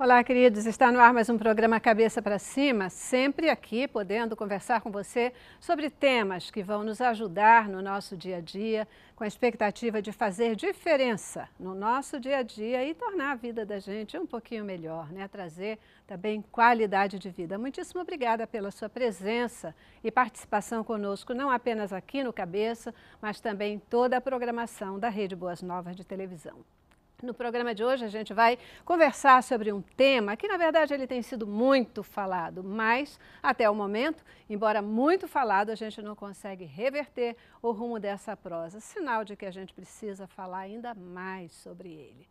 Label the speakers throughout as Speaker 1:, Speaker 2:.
Speaker 1: Olá, queridos. Está no ar mais um programa Cabeça para Cima, sempre aqui podendo conversar com você sobre temas que vão nos ajudar no nosso dia a dia, com a expectativa de fazer diferença no nosso dia a dia e tornar a vida da gente um pouquinho melhor, né? Trazer também qualidade de vida. Muitíssimo obrigada pela sua presença e participação conosco, não apenas aqui no Cabeça, mas também em toda a programação da Rede Boas Novas de Televisão. No programa de hoje a gente vai conversar sobre um tema que na verdade ele tem sido muito falado, mas até o momento, embora muito falado, a gente não consegue reverter o rumo dessa prosa, sinal de que a gente precisa falar ainda mais sobre ele.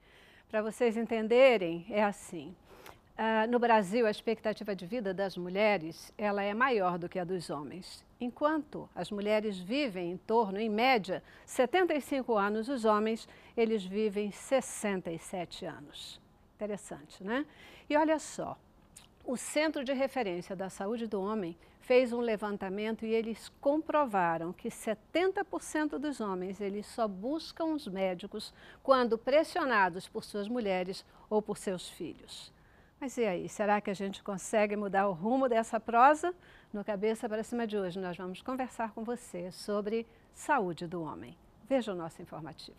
Speaker 1: Para vocês entenderem, é assim. Uh, no Brasil, a expectativa de vida das mulheres ela é maior do que a dos homens. Enquanto as mulheres vivem em torno, em média, 75 anos, os homens, eles vivem 67 anos. Interessante, né? E olha só, o Centro de Referência da Saúde do Homem fez um levantamento e eles comprovaram que 70% dos homens eles só buscam os médicos quando pressionados por suas mulheres ou por seus filhos. Mas e aí, será que a gente consegue mudar o rumo dessa prosa? No Cabeça para Cima de hoje, nós vamos conversar com você sobre saúde do homem. Veja o nosso informativo.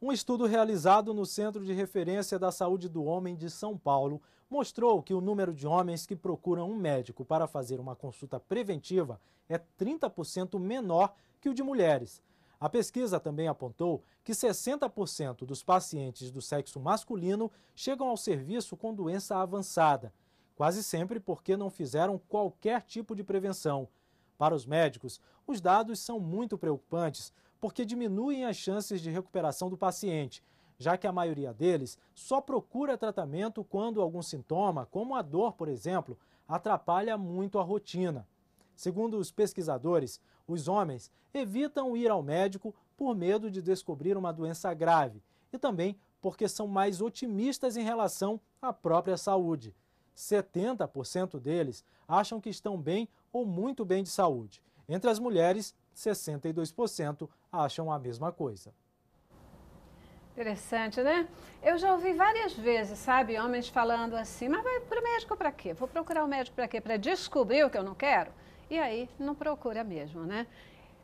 Speaker 2: Um estudo realizado no Centro de Referência da Saúde do Homem de São Paulo mostrou que o número de homens que procuram um médico para fazer uma consulta preventiva é 30% menor que o de mulheres. A pesquisa também apontou que 60% dos pacientes do sexo masculino chegam ao serviço com doença avançada quase sempre porque não fizeram qualquer tipo de prevenção. Para os médicos, os dados são muito preocupantes porque diminuem as chances de recuperação do paciente, já que a maioria deles só procura tratamento quando algum sintoma, como a dor, por exemplo, atrapalha muito a rotina. Segundo os pesquisadores, os homens evitam ir ao médico por medo de descobrir uma doença grave e também porque são mais otimistas em relação à própria saúde. 70% deles acham que estão bem ou muito bem de saúde. Entre as mulheres, 62% acham a mesma coisa.
Speaker 1: Interessante, né? Eu já ouvi várias vezes, sabe, homens falando assim: mas vai para o médico para quê? Vou procurar o médico para quê? Para descobrir o que eu não quero? E aí não procura mesmo, né?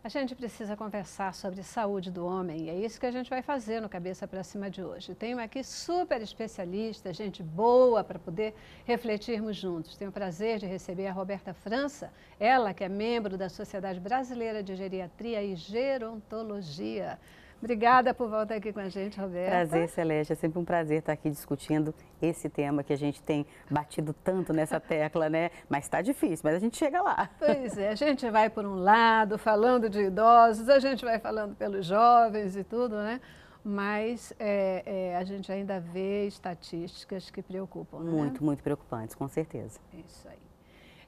Speaker 1: A gente precisa conversar sobre saúde do homem e é isso que a gente vai fazer no Cabeça para Cima de hoje. Tenho aqui super especialista, gente boa para poder refletirmos juntos. Tenho o prazer de receber a Roberta França, ela que é membro da Sociedade Brasileira de Geriatria e Gerontologia. Obrigada por voltar aqui com a gente, Roberta. Prazer,
Speaker 3: Celeste. É sempre um prazer estar aqui discutindo esse tema que a gente tem batido tanto nessa tecla, né? Mas está difícil, mas a gente chega lá.
Speaker 1: Pois é, a gente vai por um lado falando de idosos, a gente vai falando pelos jovens e tudo, né? Mas é, é, a gente ainda vê estatísticas que preocupam, né? Muito,
Speaker 3: muito preocupantes, com certeza. É
Speaker 1: isso aí.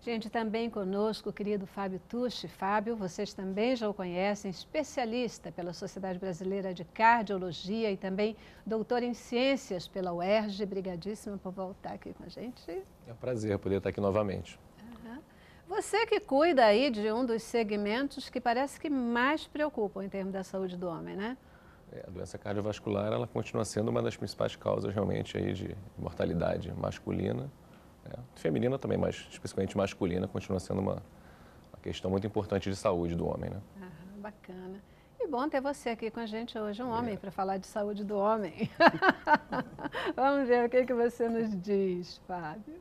Speaker 1: Gente, também conosco o querido Fábio Tucci. Fábio, vocês também já o conhecem, especialista pela Sociedade Brasileira de Cardiologia e também doutor em Ciências pela UERJ. Obrigadíssima por voltar aqui com a gente.
Speaker 4: É um prazer poder estar aqui novamente.
Speaker 1: Você que cuida aí de um dos segmentos que parece que mais preocupam em termos da saúde do homem, né?
Speaker 4: É, a doença cardiovascular, ela continua sendo uma das principais causas realmente aí de mortalidade masculina né? Feminina também, mas especificamente masculina, continua sendo uma, uma, questão muito importante de saúde do homem. Né?
Speaker 1: bacana. E bom ter você aqui com a gente hoje, um é. homem, para falar de saúde do homem. Vamos ver o que, que você nos diz, Fábio.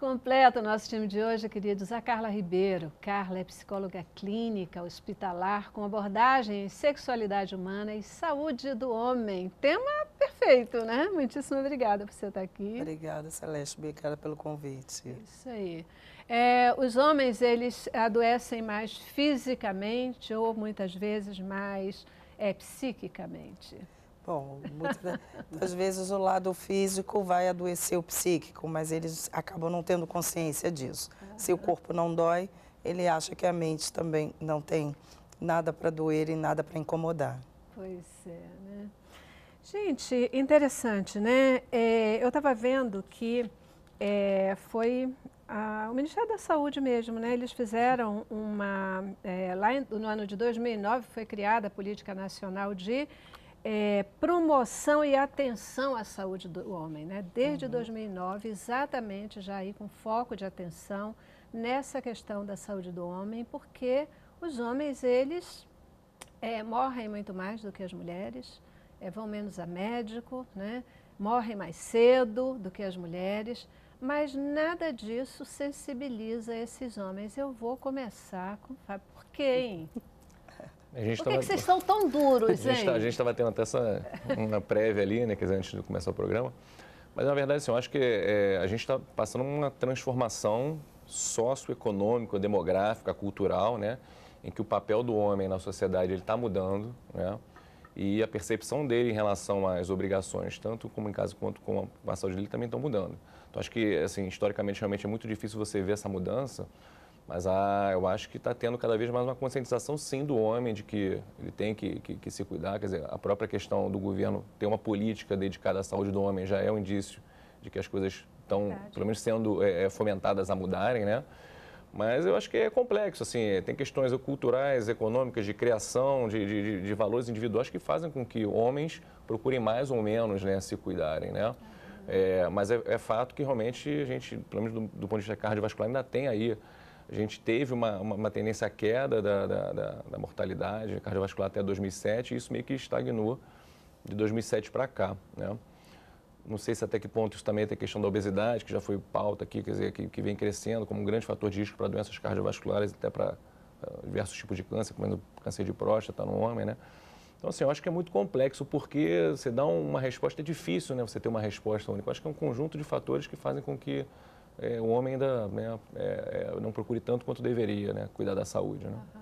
Speaker 1: Completa o nosso time de hoje, queridos, a Carla Ribeiro. Carla é psicóloga clínica, hospitalar, com abordagem em sexualidade humana e saúde do homem. Tema perfeito, né? Muitíssimo obrigada por você estar aqui.
Speaker 5: Obrigada, Celeste. Obrigada pelo convite. Isso
Speaker 1: aí. É, os homens, eles adoecem mais fisicamente ou muitas vezes mais é, psiquicamente?
Speaker 5: Bom, muitas né? vezes o lado físico vai adoecer o psíquico, mas eles acabam não tendo consciência disso. Uhum. Se o corpo não dói, ele acha que a mente também não tem nada para doer e nada para incomodar.
Speaker 1: Pois é, né? Gente, interessante, né? É, eu estava vendo que é, foi a, o Ministério da Saúde mesmo, né? Eles fizeram uma... É, lá no ano de 2009 foi criada a Política Nacional de é, promoção e atenção à saúde do homem, né? Desde uhum. 2009, exatamente já aí com foco de atenção nessa questão da saúde do homem, porque os homens eles é, morrem muito mais do que as mulheres, é, vão menos a médico, né? morrem mais cedo do que as mulheres, mas nada disso sensibiliza esses homens. Eu vou começar com, por quem?
Speaker 4: A gente Por que, tava... que vocês
Speaker 1: estão tão duros, gente? a gente
Speaker 4: tá, estava tendo até essa, uma prévia ali, né, quer dizer, antes de começar o programa. Mas, na verdade, assim, eu acho que é, a gente está passando uma transformação socioeconômica, demográfica, cultural, né? Em que o papel do homem na sociedade está mudando, né? E a percepção dele em relação às obrigações, tanto como em casa quanto com a saúde dele, também estão mudando. Então, acho que, assim, historicamente, realmente é muito difícil você ver essa mudança, mas ah, eu acho que está tendo cada vez mais uma conscientização, sim, do homem de que ele tem que, que, que, se cuidar. Quer dizer, a própria questão do governo ter uma política dedicada à saúde do homem já é um indício de que as coisas estão, pelo menos, sendo é, é, fomentadas a mudarem, né? Mas eu acho que é complexo, assim, tem questões culturais, econômicas, de criação, de, de, de valores individuais que fazem com que homens procurem mais ou menos né, se cuidarem, né? Uhum. É, mas é, é, fato que realmente a gente, pelo menos do, do ponto de vista cardiovascular, ainda tem aí a gente teve uma, uma, uma tendência à queda da, da, da, da mortalidade cardiovascular até 2007 e isso meio que estagnou de 2007 para cá, né? Não sei se até que ponto isso também tem é a questão da obesidade, que já foi pauta aqui, quer dizer, que, que vem crescendo como um grande fator de risco para doenças cardiovasculares, até para uh, eh, diversos tipos de câncer, como é câncer de próstata tá no homem, né? Então, assim, eu acho que é muito complexo, porque você dá uma resposta, é difícil, né? Você ter uma resposta única. Eu acho que é um conjunto de fatores que fazem com que é, o homem ainda né, é, é, não procure tanto quanto deveria né, cuidar da saúde. Né? Uhum.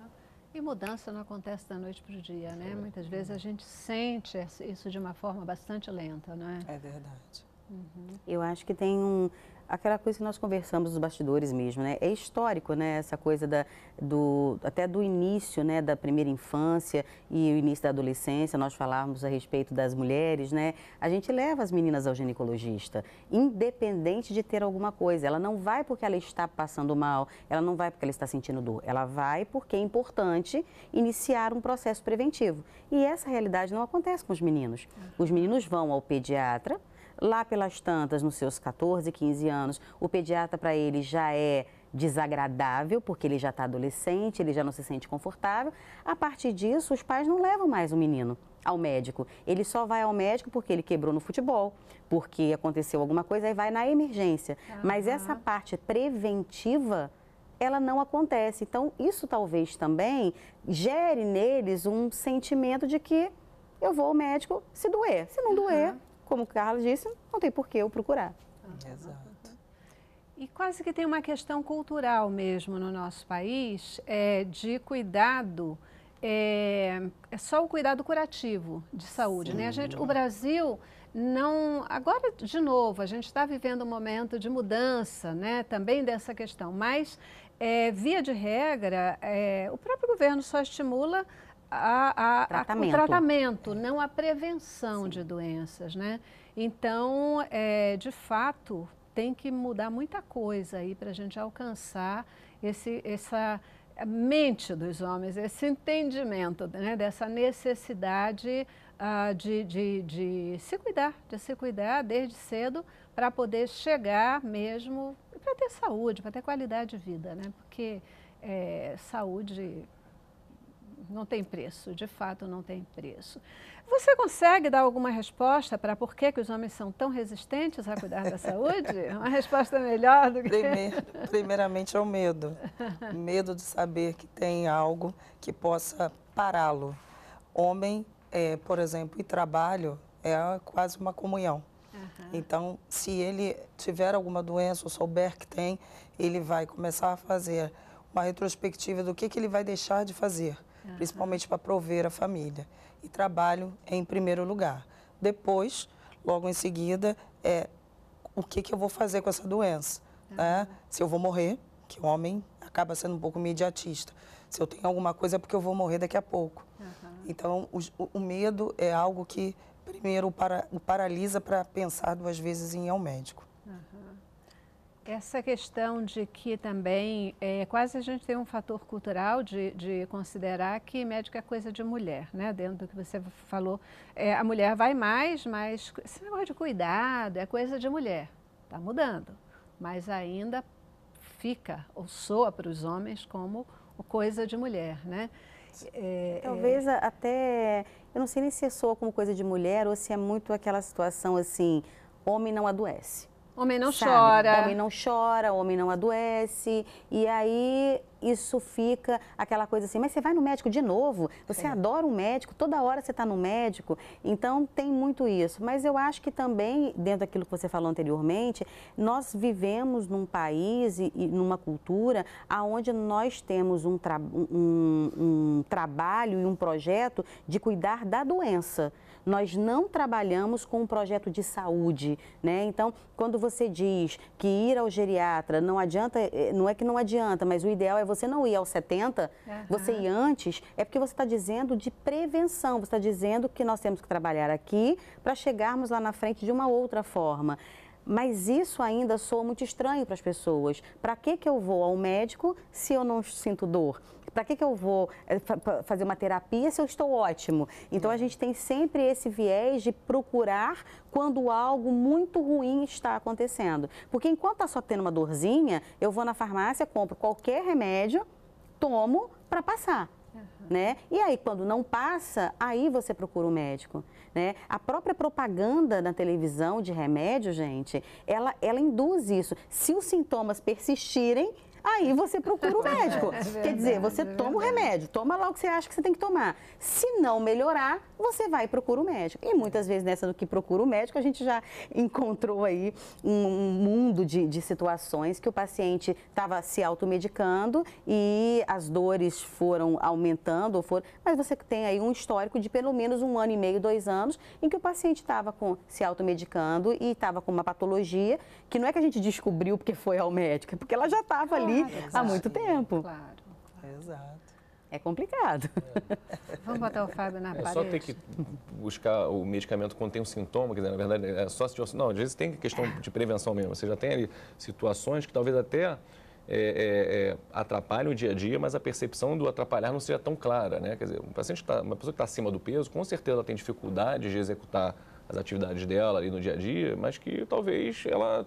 Speaker 1: E mudança não acontece da noite para o dia, né? É. Muitas vezes a gente sente isso de uma forma bastante lenta, não é? É verdade. Uhum.
Speaker 3: Eu acho que tem um, aquela coisa que nós conversamos nos bastidores mesmo, né? É histórico, né? Essa coisa da, do, até do início, né? Da primeira infância e o início da adolescência, nós falávamos a respeito das mulheres, né? A gente leva as meninas ao ginecologista, independente de ter alguma coisa. Ela não vai porque ela está passando mal, ela não vai porque ela está sentindo dor, ela vai porque é importante iniciar um processo preventivo. E essa realidade não acontece com os meninos. Os meninos vão ao pediatra, Lá pelas tantas, nos seus 14, 15 anos, o pediatra para ele já é desagradável, porque ele já está adolescente, ele já não se sente confortável. A partir disso, os pais não levam mais o menino ao médico. Ele só vai ao médico porque ele quebrou no futebol, porque aconteceu alguma coisa e vai na emergência. Mas essa parte preventiva, ela não acontece. Então, isso talvez também gere neles um sentimento de que eu vou ao médico se doer. Se não doer, uhum como o Carlos disse, não tem por que eu procurar.
Speaker 1: Ah, exato. E quase que tem uma questão cultural mesmo no nosso país é, de cuidado. É, é só o cuidado curativo de saúde, Sim. né? A gente, o Brasil não. Agora, de novo, a gente está vivendo um momento de mudança, né? Também dessa questão. Mas, é, via de regra, é, o próprio governo só estimula a, a, tratamento. A, o tratamento, não a prevenção Sim. de doenças, né? Então, é, de fato, tem que mudar muita coisa aí para a gente alcançar esse, essa mente dos homens, esse entendimento né, dessa necessidade uh, de, de, de se cuidar, de se cuidar desde cedo para poder chegar mesmo, para ter saúde, para ter qualidade de vida, né? Porque é, saúde não tem preço, de fato não tem preço. Você consegue dar alguma resposta para por que, que os homens são tão resistentes a cuidar da saúde? Uma resposta melhor do que... Primeiro,
Speaker 5: primeiramente é o medo. Medo de saber que tem algo que possa pará-lo. Homem, é, por exemplo, e trabalho é quase uma comunhão. Uhum. Então, se ele tiver alguma doença ou souber que tem, ele vai começar a fazer uma retrospectiva do que, que ele vai deixar de fazer principalmente para prover a família. E trabalho em primeiro lugar. Depois, logo em seguida, é o que, que eu vou fazer com essa doença. Né? Se eu vou morrer, que o homem acaba sendo um pouco mediatista. Se eu tenho alguma coisa é porque eu vou morrer daqui a pouco. Uhum. Então, o, o, medo é algo que, primeiro, o, para, o paralisa para pensar duas vezes em ir ao médico.
Speaker 1: Uhum. Essa questão de que também é, quase a gente tem um fator cultural de, de, considerar que médico é coisa de mulher, né? Dentro do que você falou, é, a mulher vai mais, mas esse negócio de cuidado é coisa de mulher. Está mudando, mas ainda fica ou soa para os homens como coisa de mulher, né? É, é.
Speaker 3: Talvez é... até, eu não sei nem se é soa como coisa de mulher ou se é muito aquela situação assim, homem não adoece.
Speaker 1: Homem não sabe? chora. Homem
Speaker 3: não chora, homem não adoece. E aí isso fica aquela coisa assim, mas você vai no médico de novo? Você é. adora um médico, toda hora você está no médico. Então tem muito isso. Mas eu acho que também, dentro daquilo que você falou anteriormente, nós vivemos num país e, numa cultura onde nós temos um, tra um, um trabalho e um projeto de cuidar da doença nós não trabalhamos com um projeto de saúde, né? Então, quando você diz que ir ao geriatra não adianta, eh, não é que não adianta, mas o ideal é você não ir aos 70, uhum. você ir antes, é porque você está dizendo de prevenção, você está dizendo que nós temos que trabalhar aqui para chegarmos lá na frente de uma outra forma. Mas isso ainda soa muito estranho para as pessoas. Para que, que eu vou ao médico se eu não sinto dor? Para que, que eu vou eh, fazer uma terapia se eu estou ótimo? Então a uhum. gente tem sempre esse viés de procurar quando algo muito ruim está acontecendo. Porque enquanto está só tendo uma dorzinha, eu vou na farmácia, compro qualquer remédio, tomo para passar né? E aí, quando não passa, aí você procura o um médico, né? A própria propaganda na televisão de remédio, gente, ela, ela induz isso. Se os sintomas persistirem, aí você procura o é médico. É Quer dizer, você é toma o remédio, toma lá o que você acha que você tem que tomar. Se não melhorar, você vai e procura o médico. E muitas vezes nessa do que procura o médico, a gente já encontrou aí um, mundo de, de situações que o paciente estava se automedicando e as dores foram aumentando, ou foram, mas você tem aí um histórico de pelo menos um ano e meio, dois anos, em que o paciente estava se automedicando e estava com uma patologia que não é que a gente descobriu porque foi ao médico, é porque ela já estava ali há muito tempo. Claro. claro. Exato. É complicado.
Speaker 1: É. Vamos botar o Fábio na é parede. só ter que
Speaker 4: buscar o medicamento quando tem um sintoma, quer dizer, na verdade, é só se... Não, às vezes tem questão de prevenção mesmo. Você já tem ali situações que talvez até é, é, é o dia a dia, mas a percepção do atrapalhar não seja tão clara, né? Quer dizer, um paciente tá, uma pessoa que está acima do peso, com certeza ela tem dificuldade de executar as atividades dela ali no dia a dia, mas que talvez ela,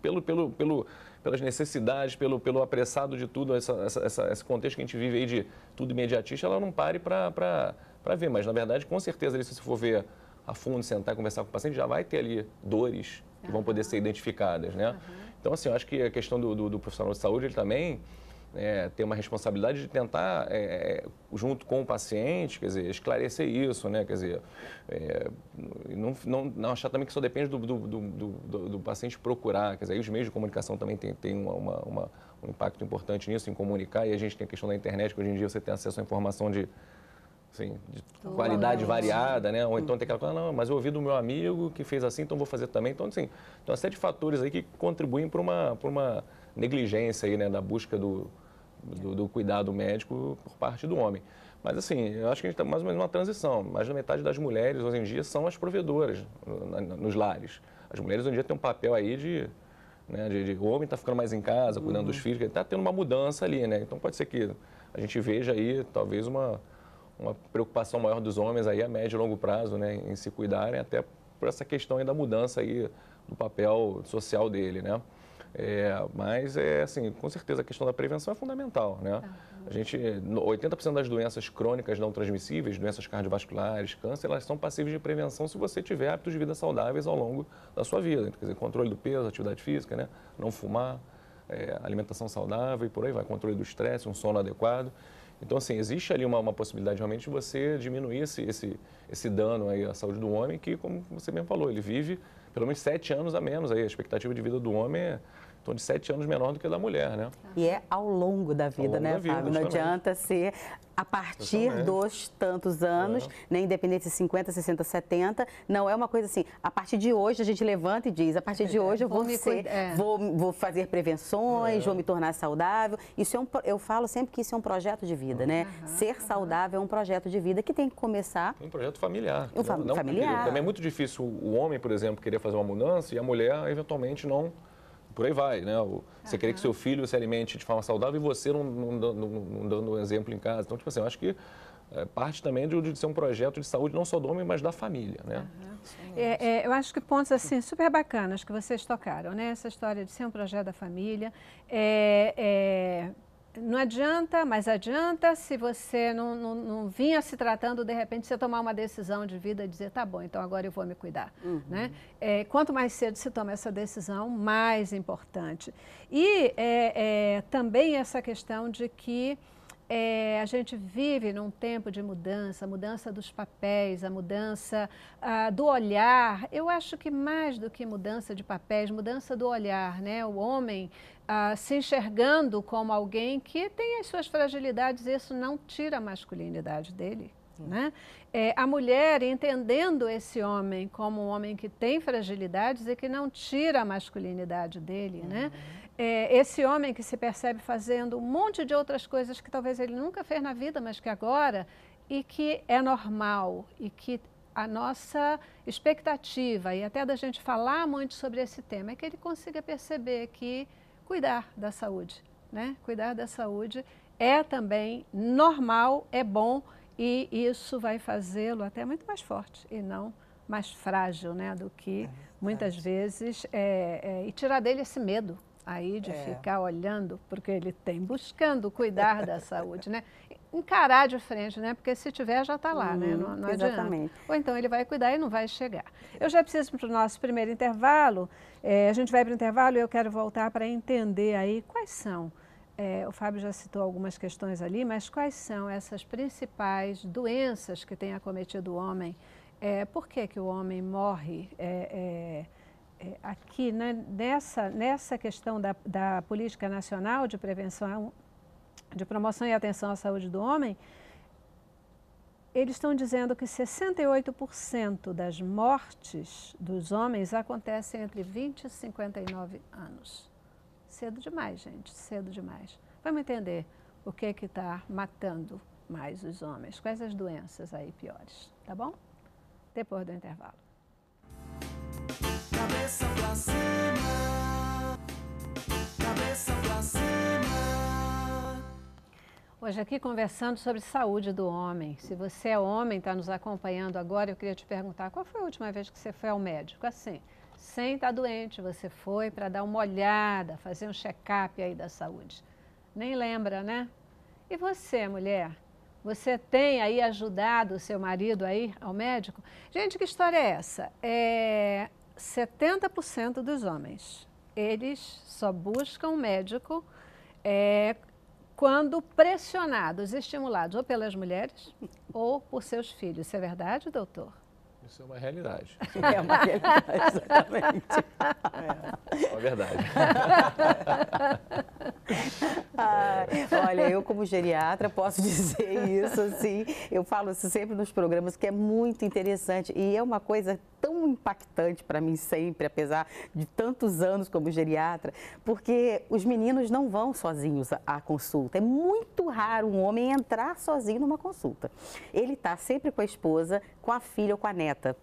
Speaker 4: pelo, pelo, pelo pelas necessidades, pelo, pelo apressado de tudo, essa, essa, esse contexto que a gente vive aí de tudo imediatista, ela não pare para ver. Mas, na verdade, com certeza, ali, se você for ver a fundo, sentar, conversar com o paciente, já vai ter ali dores que vão poder ser identificadas, né? Então, assim, eu acho que a questão do, do, do profissional de saúde, ele também é, ter uma responsabilidade de tentar, é, é, junto com o paciente, quer dizer, esclarecer isso, né? Quer dizer, é, não, não, não, achar também que só depende do, do, do, do, paciente procurar, quer dizer, aí os meios de comunicação também têm tem uma, uma, um impacto importante nisso, em comunicar, e a gente tem a questão da internet, que hoje em dia você tem acesso à informação de Assim, de
Speaker 2: qualidade variada,
Speaker 4: né? Ou então tem aquela coisa, não, mas eu ouvi do meu amigo que fez assim, então vou fazer também. Então, assim, tem uma série de fatores aí que contribuem para uma, pra uma negligência aí, né? Da busca do, do, do cuidado médico por parte do homem. Mas assim, eu acho que a gente está mais ou menos numa transição. Mais da metade das mulheres hoje em dia são as provedoras nos lares. As mulheres hoje em dia têm um papel aí de, né, de, de o homem está ficando mais em casa, cuidando uhum. dos filhos, está tendo uma mudança ali, né? Então pode ser que a gente veja aí talvez uma, uma preocupação maior dos homens aí a médio e longo prazo, né, em se cuidarem até por essa questão aí da mudança aí do papel social dele, né? É, mas é assim, com certeza a questão da prevenção é fundamental, né? Tá. A gente, 80% das doenças crônicas não transmissíveis, doenças cardiovasculares, câncer, elas são passíveis de prevenção se você tiver hábitos de vida saudáveis ao longo da sua vida. Quer dizer, controle do peso, atividade física, né? Não fumar, é, alimentação saudável e por aí vai. Controle do estresse, um sono adequado. Então, assim, existe ali uma, uma, possibilidade realmente de você diminuir esse, esse, esse dano aí à saúde do homem, que, como você mesmo falou, ele vive pelo menos sete anos a menos. Aí, a expectativa de vida do homem é torno de sete anos menor do que a da mulher, né?
Speaker 3: E é ao longo da vida, longo né, da vida, Fábio? Não adianta ser a partir dos tantos anos, é. né, independente de 50, 60, 70, não é uma coisa assim, a partir de hoje a gente levanta e diz, a partir de é, hoje eu vou, vou, ser, é. vou, vou fazer prevenções, é. vou me tornar saudável. Isso é um, eu falo sempre que isso é um projeto de vida, uhum. né? Uhum, ser uhum. saudável é um projeto de vida que tem que começar... Um
Speaker 4: projeto familiar. Um fam não, familiar. também é muito difícil o homem, por exemplo, querer fazer uma mudança e a mulher, eventualmente, não por aí vai, né? Você querer que seu filho se alimente de forma saudável e você não, não, não, não dando um exemplo em casa. Então, tipo assim, eu acho que é, parte também de, de, ser um projeto de saúde não só do homem, mas da família, né?
Speaker 1: É, é, eu acho que pontos assim super bacanas que vocês tocaram, né? Essa história de ser um projeto da família, é, é não adianta, mas adianta se você não, não, não, vinha se tratando, de repente você tomar uma decisão de vida e dizer, tá bom, então agora eu vou me cuidar. Uhum. Né? É, quanto mais cedo se toma essa decisão, mais importante. E é, é, também essa questão de que é, a gente vive num tempo de mudança, mudança dos papéis, a mudança ah, do olhar. Eu acho que mais do que mudança de papéis, mudança do olhar, né? O homem ah, se enxergando como alguém que tem as suas fragilidades, isso não tira a masculinidade dele. Né? É, a mulher entendendo esse homem como um homem que tem fragilidades e que não tira a masculinidade dele, né? uhum. né? é, esse homem que se percebe fazendo um monte de outras coisas que talvez ele nunca fez na vida, mas que agora, e que é normal, e que a nossa expectativa, e até da gente falar muito sobre esse tema, é que ele consiga perceber que cuidar da saúde, né? Cuidar da saúde é também normal, é bom, e isso vai fazê-lo até muito mais forte e não mais frágil, né? Do que é, muitas vezes, é, é, e tirar dele esse medo aí de é. ficar olhando porque ele tem, buscando cuidar da saúde, né? Encarar de frente, né? Porque se tiver já está lá, hum, né? Não, não exatamente. Adianta. Ou então ele vai cuidar e não vai chegar. Eu já preciso para o nosso primeiro intervalo. É, a gente vai para o intervalo e eu quero voltar para entender aí quais são. É, o Fábio já citou algumas questões ali, mas quais são essas principais doenças que tem acometido o homem? É, por que, que o homem morre? É, é é, aqui né, nessa, nessa questão da, da Política Nacional de Prevenção, de Promoção e Atenção à Saúde do Homem, eles estão dizendo que 68% das mortes dos homens acontecem entre 20 e 59 anos. Cedo demais, gente, cedo demais. Vamos entender o que é que está matando mais os homens, quais as doenças aí piores, tá bom? Depois do intervalo. Cabeça pra cima. Cabeça pra
Speaker 5: cima.
Speaker 1: Hoje aqui conversando sobre saúde do homem. Se você é homem, está nos acompanhando agora, eu queria te perguntar, qual foi a última vez que você foi ao médico? Assim, sem estar tá doente, você foi para dar uma olhada, fazer um check-up aí da saúde. Nem lembra, né? E você, mulher? Você tem aí ajudado o seu marido aí ao médico? Gente, que história é essa? É, 70% dos homens. Eles só buscam médico é, quando pressionados, estimulados ou pelas mulheres ou por seus filhos. Isso é verdade, doutor?
Speaker 4: Isso é uma realidade. É uma realidade, exatamente. É, é uma verdade.
Speaker 3: Ah, olha, eu como geriatra posso dizer isso assim. Eu falo isso sempre nos programas que é muito interessante e é uma coisa tão impactante para mim sempre, apesar de tantos anos como geriatra, porque os meninos não vão sozinhos à consulta. É muito raro um homem entrar sozinho numa consulta. Ele está sempre com a esposa, com a filha ou com a neta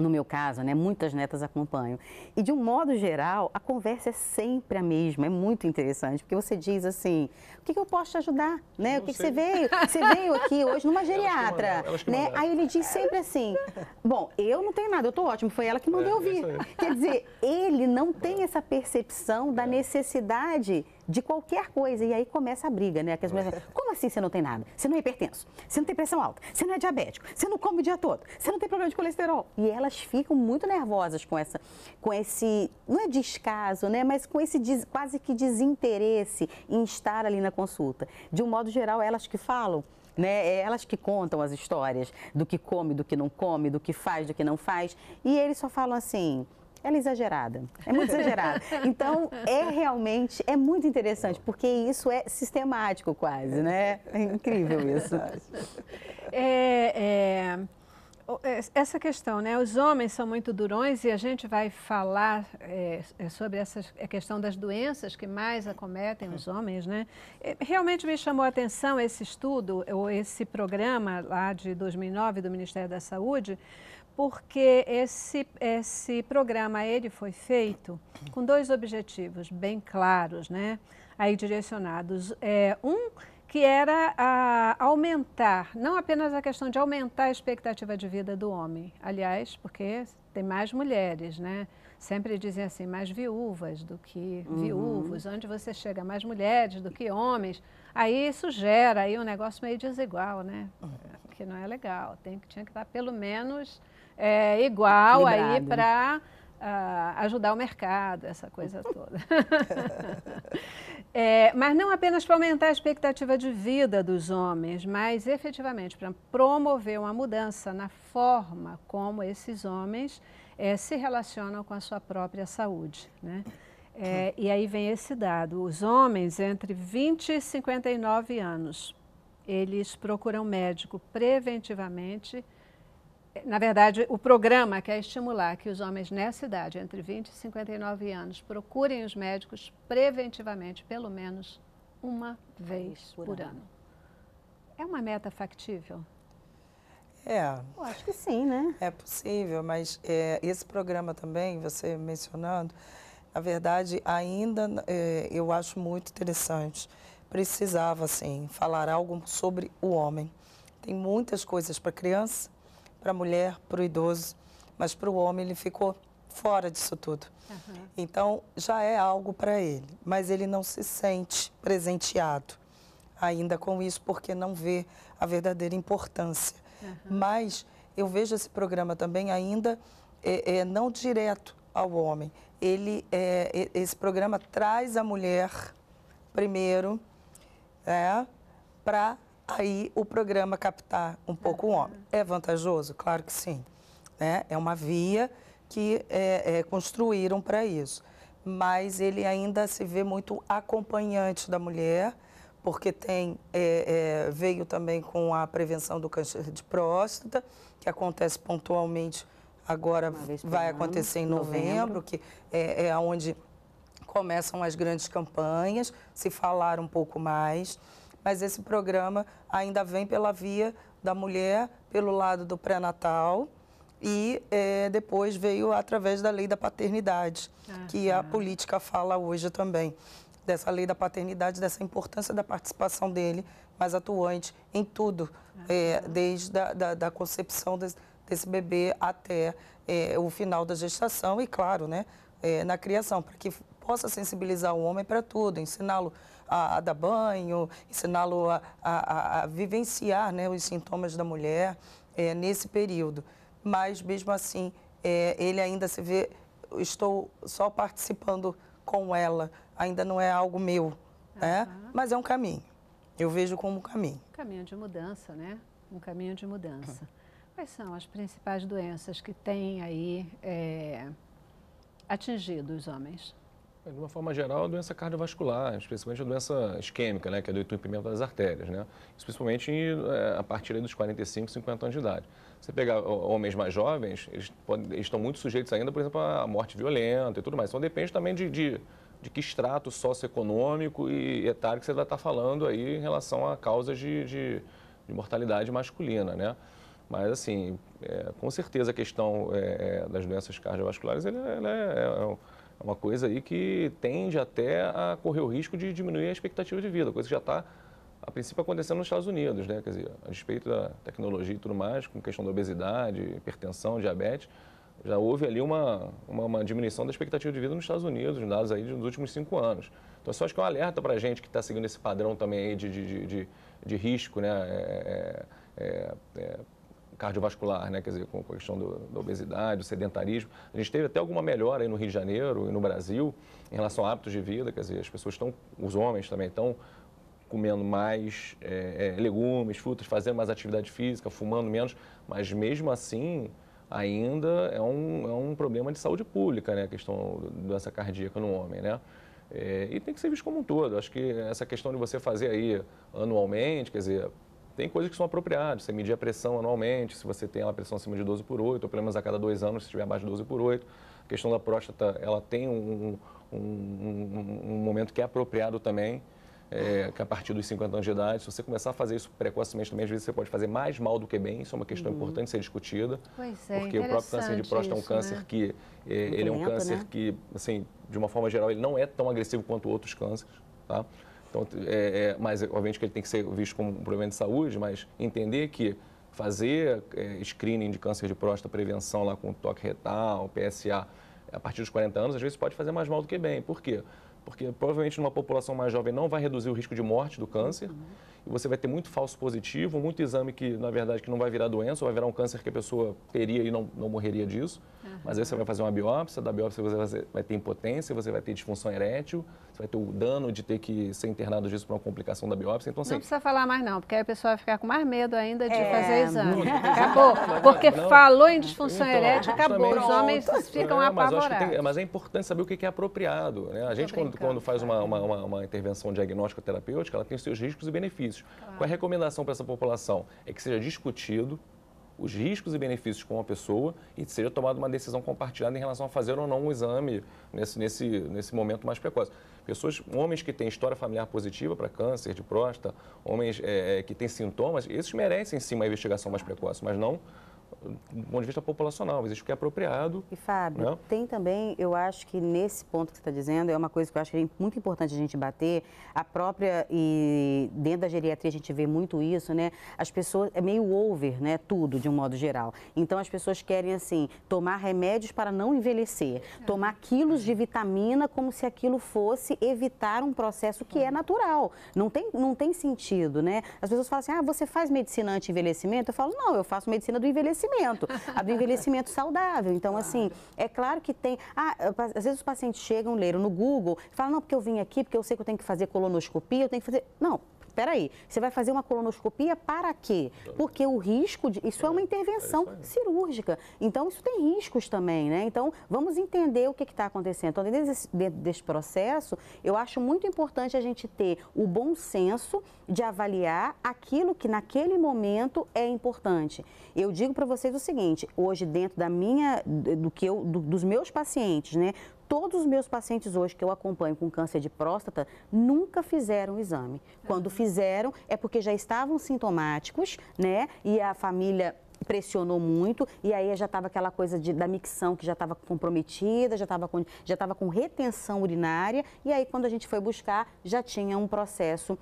Speaker 3: no meu caso, né, muitas netas acompanham. E de um modo geral, a conversa é sempre a mesma, é muito interessante, porque você diz assim, o que, que eu posso te ajudar? Né? o que, que, você veio? Você veio aqui hoje numa geriatra. né? Aí ele diz sempre assim, bom, eu não tenho nada, eu estou ótimo, foi ela que mandou é, eu vir. Quer dizer, ele não tem essa percepção da é. necessidade de qualquer coisa. E aí começa a briga, né? Que as mulheres falam, como assim você não tem nada? Você não é hipertenso, você não tem pressão alta, você não é diabético, você não come o dia todo, você não tem problema de colesterol. E elas ficam muito nervosas com essa, com esse, não é descaso, né? Mas com esse des, quase que desinteresse em estar ali na consulta. De um modo geral, elas que falam, né? É elas que contam as histórias do que come, do que não come, do que faz, do que não faz. E eles só falam assim, ela é exagerada, é muito exagerada. Então, é realmente, é muito interessante, porque isso é sistemático quase, né? É incrível isso.
Speaker 1: É, é, é essa questão, né? Os homens são muito durões e a gente vai falar é, é sobre essa questão das doenças que mais acometem os homens, né? É, realmente me chamou a atenção esse estudo, ou esse programa lá de 2009 do Ministério da Saúde, porque esse, esse programa ele foi feito com dois objetivos bem claros, né? Aí direcionados. É, um que era a, aumentar, não apenas a questão de aumentar a expectativa de vida do homem, aliás, porque tem mais mulheres, né? Sempre dizem assim, mais viúvas do que uhum. viúvos, onde você chega mais mulheres do que homens, aí isso gera aí um negócio meio desigual, né? Uhum. Que não é legal, tem, tinha que estar pelo menos é, igual Equilibrado, aí né? para ah, ajudar o mercado, essa coisa toda. é, mas não apenas para aumentar a expectativa de vida dos homens, mas efetivamente para promover uma mudança na forma como esses homens é, se relacionam com a sua própria saúde. Né? É, tá. e aí vem esse dado: os homens entre 20 e 59 anos eles procuram médico preventivamente na verdade, o programa quer estimular que os homens nessa idade, entre 20 e 59 anos, procurem os médicos preventivamente, pelo menos uma vez por, por ano. ano. É uma meta factível?
Speaker 5: É. Eu acho que sim, né? É possível, mas é, esse programa também, você mencionando, na verdade, ainda é, eu acho muito interessante. Precisava, assim, falar algo sobre o homem. Tem muitas coisas para criança, para a mulher, para o idoso, mas para o homem ele ficou fora disso tudo. Uhum. Então, já é algo para ele, mas ele não se sente presenteado ainda com isso, porque não vê a verdadeira importância. Uhum. Mas eu vejo esse programa também ainda é, é não direto ao homem. Ele, é, esse programa traz a mulher primeiro é, né, para aí o programa captar um pouco o homem. É vantajoso? Claro que sim. Né? É uma via que é, é, construíram para isso. Mas ele ainda se vê muito acompanhante da mulher, porque tem, é, é, veio também com a prevenção do câncer de próstata, que acontece pontualmente agora, vai ano, acontecer em novembro, novembro. que é, é onde começam as grandes campanhas, se falar um pouco mais mas esse programa ainda vem pela via da mulher, pelo lado do pré-natal, e é, depois veio através da lei da paternidade, ah, que a tá. política fala hoje também, dessa lei da paternidade, dessa importância da participação dele, mais atuante em tudo, ah, é, tá. desde a da, da concepção desse, desse bebê até é, o final da gestação e, claro, né, é, na criação, para que possa sensibilizar o homem para tudo, ensiná-lo a, a dar banho, ensiná-lo a, a, a, vivenciar né, os sintomas da mulher é, nesse período. Mas, mesmo assim, é, ele ainda se vê, estou só participando com ela, ainda não é algo meu, uhum. né? mas é um caminho. Eu vejo como um caminho.
Speaker 1: Um caminho de mudança, né? Um caminho de mudança. Quais são as principais doenças que têm aí é, atingido os homens?
Speaker 4: É, de uma forma geral, a doença cardiovascular, especialmente a doença isquêmica, né, que é do entupimento das artérias, né? principalmente é, a partir dos 45, 50 anos de idade. Você pegar homens mais jovens, eles, podem, eles, estão muito sujeitos ainda, por exemplo, à morte violenta e tudo mais. Então depende também de, de, de que extrato socioeconômico e etário que você vai estar falando aí em relação a causas de, de, de mortalidade masculina, né? Mas, assim, é, com certeza a questão é, é das doenças cardiovasculares ela, é, é uma coisa aí que tende até a correr o risco de diminuir a expectativa de vida, coisa que já está, a princípio, acontecendo nos Estados Unidos, né? Quer dizer, a respeito da tecnologia e tudo mais, com questão da obesidade, hipertensão, diabetes, já houve ali uma, uma, uma, diminuição da expectativa de vida nos Estados Unidos, dados aí nos últimos cinco anos. Então, isso acho que é um alerta para a gente que está seguindo esse padrão também de, de, de, de, risco, né? É, é, é, é cardiovascular, né? quer dizer, com a questão do, da obesidade, do sedentarismo. A gente teve até alguma melhora aí no Rio de Janeiro e no Brasil em relação a hábitos de vida, quer dizer, as pessoas estão, os homens também estão comendo mais é, é legumes, frutas, fazendo mais atividade física, fumando menos, mas mesmo assim ainda é um, é um problema de saúde pública, né? A questão da doença cardíaca no homem, né? É, e tem que ser visto como um todo. Acho que essa questão de você fazer aí anualmente, quer dizer, tem coisas que são apropriadas, você medir a pressão anualmente, se você tem a pressão acima de 12 por 8, ou pelo menos a cada dois anos, se estiver abaixo de 12 por 8. A questão da próstata, ela tem um, um, um, um momento que é apropriado também, é, que é a partir dos 50 anos de idade, se você começar a fazer isso precocemente também, às vezes você pode fazer mais mal do que bem, isso é uma questão uhum. importante de ser discutida.
Speaker 6: Pois é, porque o próprio câncer de próstata isso, é um câncer né? que,
Speaker 4: é, ele é um câncer né? que, assim, de uma forma geral, ele não é tão agressivo quanto outros cânceres, tá? Então, é, é, mas, obviamente, que ele tem que ser visto como um problema de saúde, mas entender que fazer é, screening de câncer de próstata, prevenção lá com toque retal, PSA, a partir dos 40 anos, às vezes pode fazer mais mal do que bem. Por quê? Porque provavelmente numa população mais jovem não vai reduzir o risco de morte do câncer. Uhum e você vai ter muito falso positivo, muito exame que, na verdade, que não vai virar doença, ou vai virar um câncer que a pessoa teria e não, não morreria disso. Uhum. Mas aí você vai fazer uma biópsia, da biópsia você vai, ter impotência, você vai ter disfunção erétil, você vai ter o dano de ter que ser internado disso para uma complicação da biópsia. Então, assim, não
Speaker 1: precisa falar mais não, porque aí a pessoa vai ficar com mais medo ainda de é, fazer exame. Não, acabou. Não, porque não, falou em disfunção então, erétil, acabou. Os homens ficam né? apavorados. Mas, tem,
Speaker 4: mas, é importante saber o que é apropriado. Né? A gente, quando, quando faz uma, é. uma, uma, uma intervenção diagnóstico terapêutica, ela tem os seus riscos e benefícios benefícios. Claro. Qual é a recomendação para essa população? É que seja discutido os riscos e benefícios com a pessoa e seja tomada uma decisão compartilhada em relação a fazer ou não um exame nesse, nesse, nesse momento mais precoce. Pessoas, homens que têm história familiar positiva para câncer de próstata, homens é, é, que têm sintomas, esses merecem sim uma investigação mais precoce, mas não do ponto de vista populacional, existe o que é apropriado. E Fábio, né?
Speaker 3: tem também, eu acho que nesse ponto que você está dizendo, é uma coisa que eu acho que é muito importante a gente bater, a própria, e dentro da geriatria a gente vê muito isso, né? As pessoas, é meio over, né? Tudo, de um modo geral. Então as pessoas querem, assim, tomar remédios para não envelhecer, é. tomar quilos de vitamina como se aquilo fosse evitar um processo que é uhum. natural. Não tem, não tem sentido, né? As pessoas falam assim, ah, você faz medicina anti-envelhecimento? Eu falo, não, eu faço medicina do envelhecimento envelhecimento, a envelhecimento saudável. Então, claro. assim, é claro que tem. Ah, às vezes os pacientes chegam, leram no Google, falam, não, porque eu vim aqui, porque eu sei que eu tenho que fazer colonoscopia, eu tenho que fazer. Não, aí, você vai fazer uma colonoscopia para quê? Porque o risco, de, isso é, uma é, intervenção é cirúrgica. Então, isso tem riscos também, né? Então, vamos entender o que está acontecendo. Então, dentro desse, dentro desse processo, eu acho muito importante a gente ter o bom senso de avaliar aquilo que naquele momento é importante. Eu digo para vocês o seguinte, hoje dentro da minha, do que eu, do, dos meus pacientes, né? Todos os meus pacientes hoje que eu acompanho com câncer de próstata nunca fizeram o exame. Quando uhum. fizeram, é porque já estavam sintomáticos, né? E a família pressionou muito e aí já estava aquela coisa de, da micção que já estava comprometida, já estava com, com retenção urinária e aí quando a gente foi buscar já tinha um processo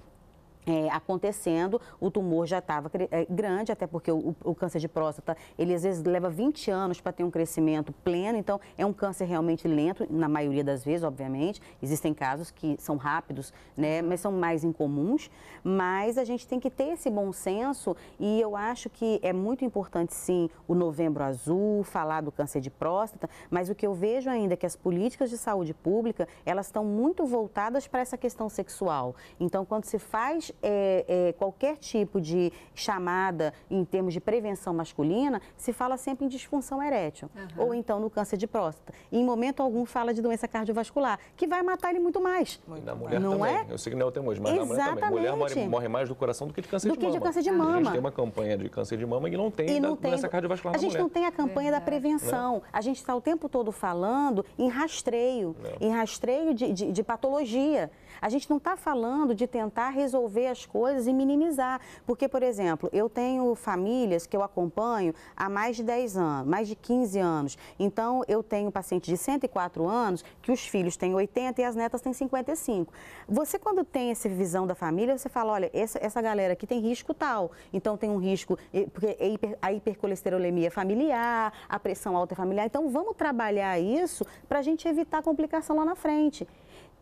Speaker 3: é, acontecendo, o tumor já estava é, grande, até porque o, o, câncer de próstata, ele às vezes leva 20 anos para ter um crescimento pleno, então é um câncer realmente lento, na maioria das vezes, obviamente, existem casos que são rápidos, né, mas são mais incomuns, mas a gente tem que ter esse bom senso e eu acho que é muito importante sim o novembro azul, falar do câncer de próstata, mas o que eu vejo ainda é que as políticas de saúde pública, elas estão muito voltadas para essa questão sexual. Então, quando se faz é, é, qualquer tipo de chamada em termos de prevenção masculina, se fala sempre em disfunção erétil, uhum. ou então no câncer de próstata. E em momento algum fala de doença cardiovascular, que vai matar ele muito mais. Muito
Speaker 4: na mulher não também. É? Eu sei que não é o hoje, mas Exatamente. na mulher também. Mulher morre, morre, mais do coração do que de câncer do de mama. de câncer de mama. A gente tem uma campanha de câncer de mama e não tem e não tem, doença cardiovascular A gente mulher. não tem
Speaker 3: a campanha da prevenção. Não. A gente está o tempo todo falando em rastreio, não. É. em rastreio de, de, de patologia. A gente não está falando de tentar resolver ver as coisas e minimizar. Porque, por exemplo, eu tenho famílias que eu acompanho há mais de 10 anos, mais de 15 anos. Então, eu tenho paciente de 104 anos que os filhos têm 80 e as netas têm 55. Você, quando tem essa visão da família, você fala, olha, essa, essa galera aqui tem risco tal. Então, tem um risco, porque é a hipercolesterolemia familiar, a pressão alta é familiar. Então, vamos trabalhar isso para a gente evitar complicação lá na frente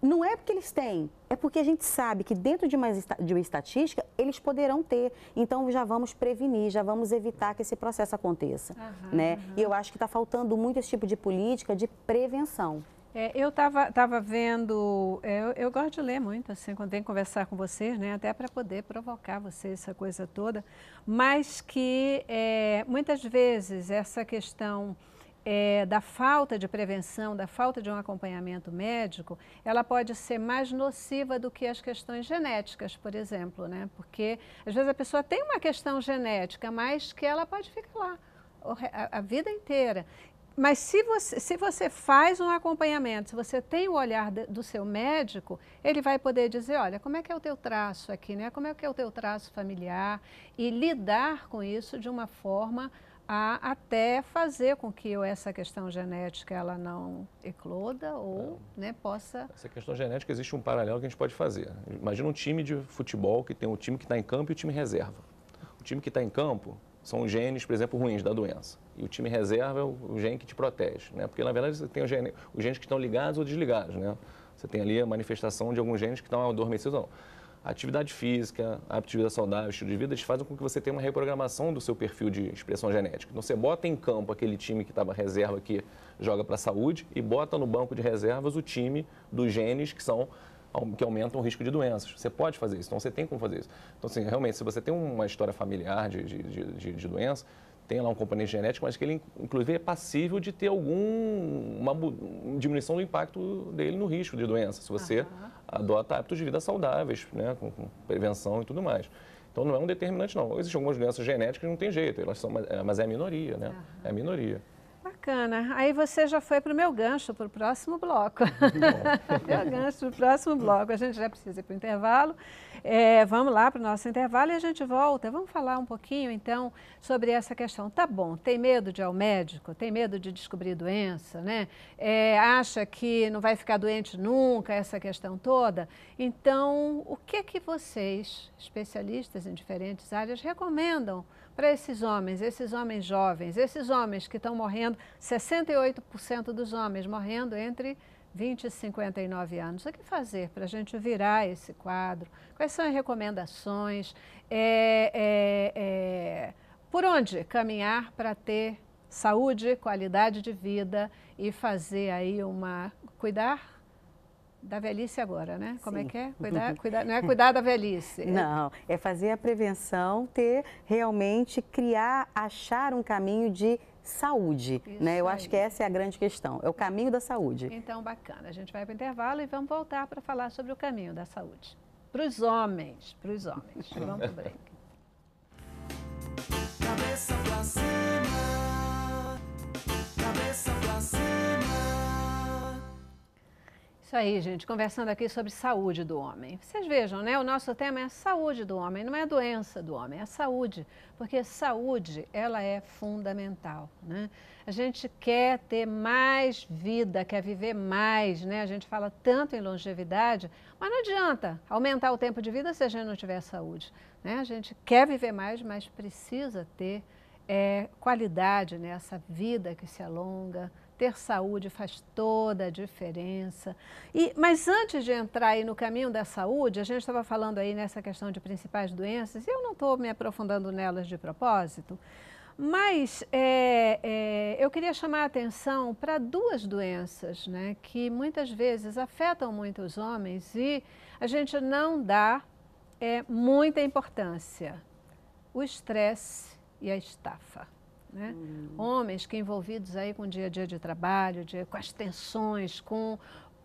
Speaker 3: não é porque eles têm, é porque a gente sabe que dentro de uma, de uma estatística eles poderão ter. Então já vamos prevenir, já vamos evitar que esse processo aconteça. Uhum, né? Uhum. E eu acho que está faltando muito esse tipo de política de prevenção.
Speaker 1: É, eu estava tava vendo, é, eu, eu, gosto de ler muito, assim, quando tem que conversar com vocês, né, até para poder provocar vocês, essa coisa toda, mas que é, muitas vezes essa questão é, da falta de prevenção, da falta de um acompanhamento médico, ela pode ser mais nociva do que as questões genéticas, por exemplo, né? Porque às vezes a pessoa tem uma questão genética, mas que ela pode ficar lá a, a vida inteira. Mas se você, se você faz um acompanhamento, se você tem o olhar de, do seu médico, ele vai poder dizer, olha, como é que é o teu traço aqui, né? Como é que é o teu traço familiar? E lidar com isso de uma forma a até fazer com que essa questão genética ela não ecloda ou não. Né, possa...
Speaker 4: Essa questão genética existe um paralelo que a gente pode fazer. Imagina um time de futebol que tem o um time que está em campo e o time reserva. O time que está em campo são os genes, por exemplo, ruins da doença. E o time reserva é o gene que te protege, né? Porque, na verdade, você tem os genes, os genes que estão ligados ou desligados, né? Você tem ali a manifestação de alguns genes que estão adormecidos ou não atividade física, atividade saudável, estilo de vida, eles fazem com que você tenha uma reprogramação do seu perfil de expressão genética. Então você bota em campo aquele time que estava reserva que joga para a saúde e bota no banco de reservas o time dos genes que são que aumentam o risco de doenças. Você pode fazer isso, então você tem como fazer isso. Então, assim, realmente, se você tem uma história familiar de, de, de, de doença, tem lá um componente genético, mas que ele, inclusive, é passível de ter alguma diminuição do impacto dele no risco de doença, se você uhum. adota hábitos de vida saudáveis, né, com, com, prevenção e tudo mais. Então, não é um determinante, não. Existem algumas doenças genéticas que não tem jeito, elas são, mas é, é a minoria, né? Uhum. É a minoria.
Speaker 1: Bacana. Aí você já foi para o meu gancho, para o próximo bloco. meu gancho para o próximo bloco. A gente já precisa ir para o intervalo. É, vamos lá para o nosso intervalo e a gente volta. Vamos falar um pouquinho, então, sobre essa questão. Tá bom, tem medo de ir ao médico? Tem medo de descobrir doença, né? É, acha que não vai ficar doente nunca, essa questão toda? Então, o que é que vocês, especialistas em diferentes áreas, recomendam para esses homens, esses homens jovens, esses homens que estão morrendo, 68% dos homens morrendo entre 20 e 59 anos, o que fazer para a gente virar esse quadro? Quais são as recomendações? É, é, é, por onde caminhar para ter saúde, qualidade de vida e fazer aí uma... cuidar da velhice agora, né? Sim. Como é que é? Cuidar, cuidar, não é cuidar da velhice.
Speaker 3: É? Não, é fazer a prevenção, ter realmente, criar, achar um caminho de saúde, Isso né? Eu aí. acho que essa é a grande questão, é o caminho da saúde.
Speaker 1: Então, bacana. A gente vai para o intervalo e vamos voltar para falar sobre o caminho da saúde. Para os homens, para os homens. Vamos para o break. Cabeça pra cima, cabeça pra cima. Isso aí, gente, conversando aqui sobre saúde do homem. Vocês vejam, né? O nosso tema é a saúde do homem, não é a doença do homem, é a saúde, porque saúde, ela é fundamental, né? A gente quer ter mais vida, quer viver mais, né? A gente fala tanto em longevidade, mas não adianta aumentar o tempo de vida se a gente não tiver saúde, né? A gente quer viver mais, mas precisa ter é, qualidade nessa né? vida que se alonga, ter saúde faz toda a diferença. E, mas antes de entrar aí no caminho da saúde, a gente estava falando aí nessa questão de principais doenças, e eu não estou me aprofundando nelas de propósito, mas é, é, eu queria chamar a atenção para duas doenças né, que muitas vezes afetam muito os homens e a gente não dá é, muita importância. O estresse e a estafa. Né? Hum. Homens que envolvidos aí com o dia a dia de trabalho, de, com as tensões, com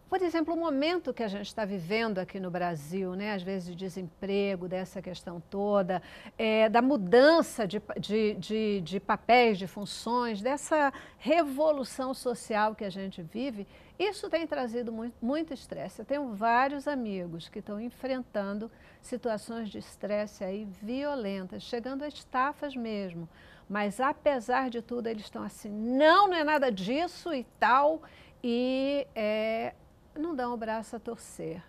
Speaker 1: por exemplo, o momento que a gente está vivendo aqui no Brasil, né? às vezes de desemprego, dessa questão toda, é, da mudança de, de, de, de, papéis, de funções, dessa revolução social que a gente vive, isso tem trazido muito estresse. Eu tenho vários amigos que estão enfrentando situações de estresse aí violentas, chegando a estafas mesmo. Mas apesar de tudo, eles estão assim, não, não é nada disso e tal, e é, não dão o braço a torcer.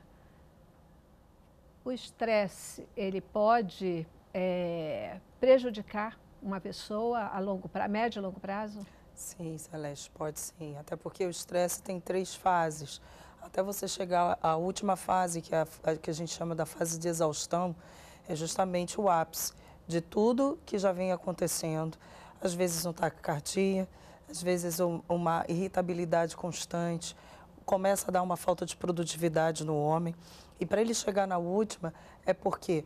Speaker 1: O estresse, ele pode é, prejudicar uma pessoa a longo pra, médio e longo prazo?
Speaker 5: Sim, Celeste, pode sim. Até porque o estresse tem três fases. Até você chegar à última fase, que, é a, que a gente chama da fase de exaustão, é justamente o ápice de tudo que já vem acontecendo. Às vezes um taquicardia, às vezes um, uma irritabilidade constante, começa a dar uma falta de produtividade no homem. E para ele chegar na última, é porque,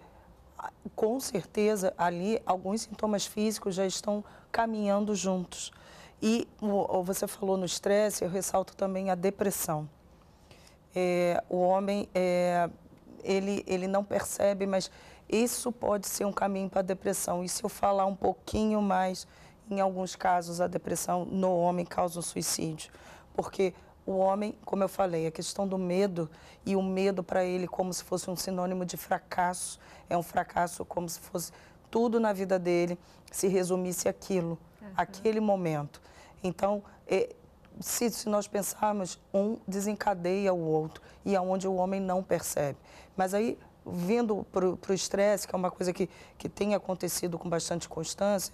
Speaker 5: com certeza, ali alguns sintomas físicos já estão caminhando juntos. E você falou no estresse, eu ressalto também a depressão. É, o homem, é, ele, ele não percebe, mas isso pode ser um caminho para a depressão. E se eu falar um pouquinho mais, em alguns casos, a depressão no homem causa um suicídio. Porque o homem, como eu falei, a questão do medo e o medo para ele como se fosse um sinônimo de fracasso, é um fracasso como se fosse tudo na vida dele se resumisse aquilo, uhum. aquele momento. Então, é, se, se nós pensarmos, um desencadeia o outro e aonde é onde o homem não percebe. Mas aí vindo para o estresse, que é uma coisa que, que tem acontecido com bastante constância,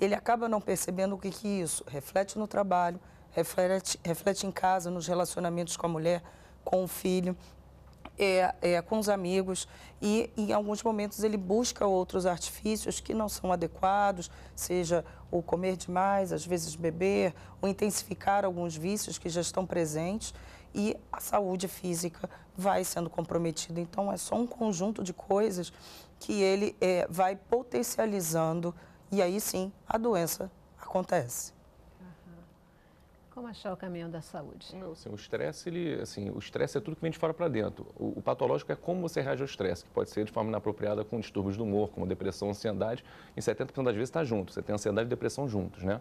Speaker 5: ele acaba não percebendo o que, que é isso reflete no trabalho, reflete, reflete em casa, nos relacionamentos com a mulher, com o filho, é, é, com os amigos e em alguns momentos ele busca outros artifícios que não são adequados, seja o comer demais, às vezes beber, ou intensificar alguns vícios que já estão presentes e a saúde física vai sendo comprometida. Então, é só um conjunto de coisas que ele é, vai potencializando e aí sim a doença acontece.
Speaker 1: Como achar o caminho da saúde? Não, assim,
Speaker 4: o estresse, ele, assim, o estresse é tudo que vem de fora para dentro. O, o, patológico é como você reage ao estresse, que pode ser de forma inapropriada com distúrbios do humor, como depressão, ansiedade. Em 70% das vezes está junto. Você tem ansiedade e depressão juntos, né?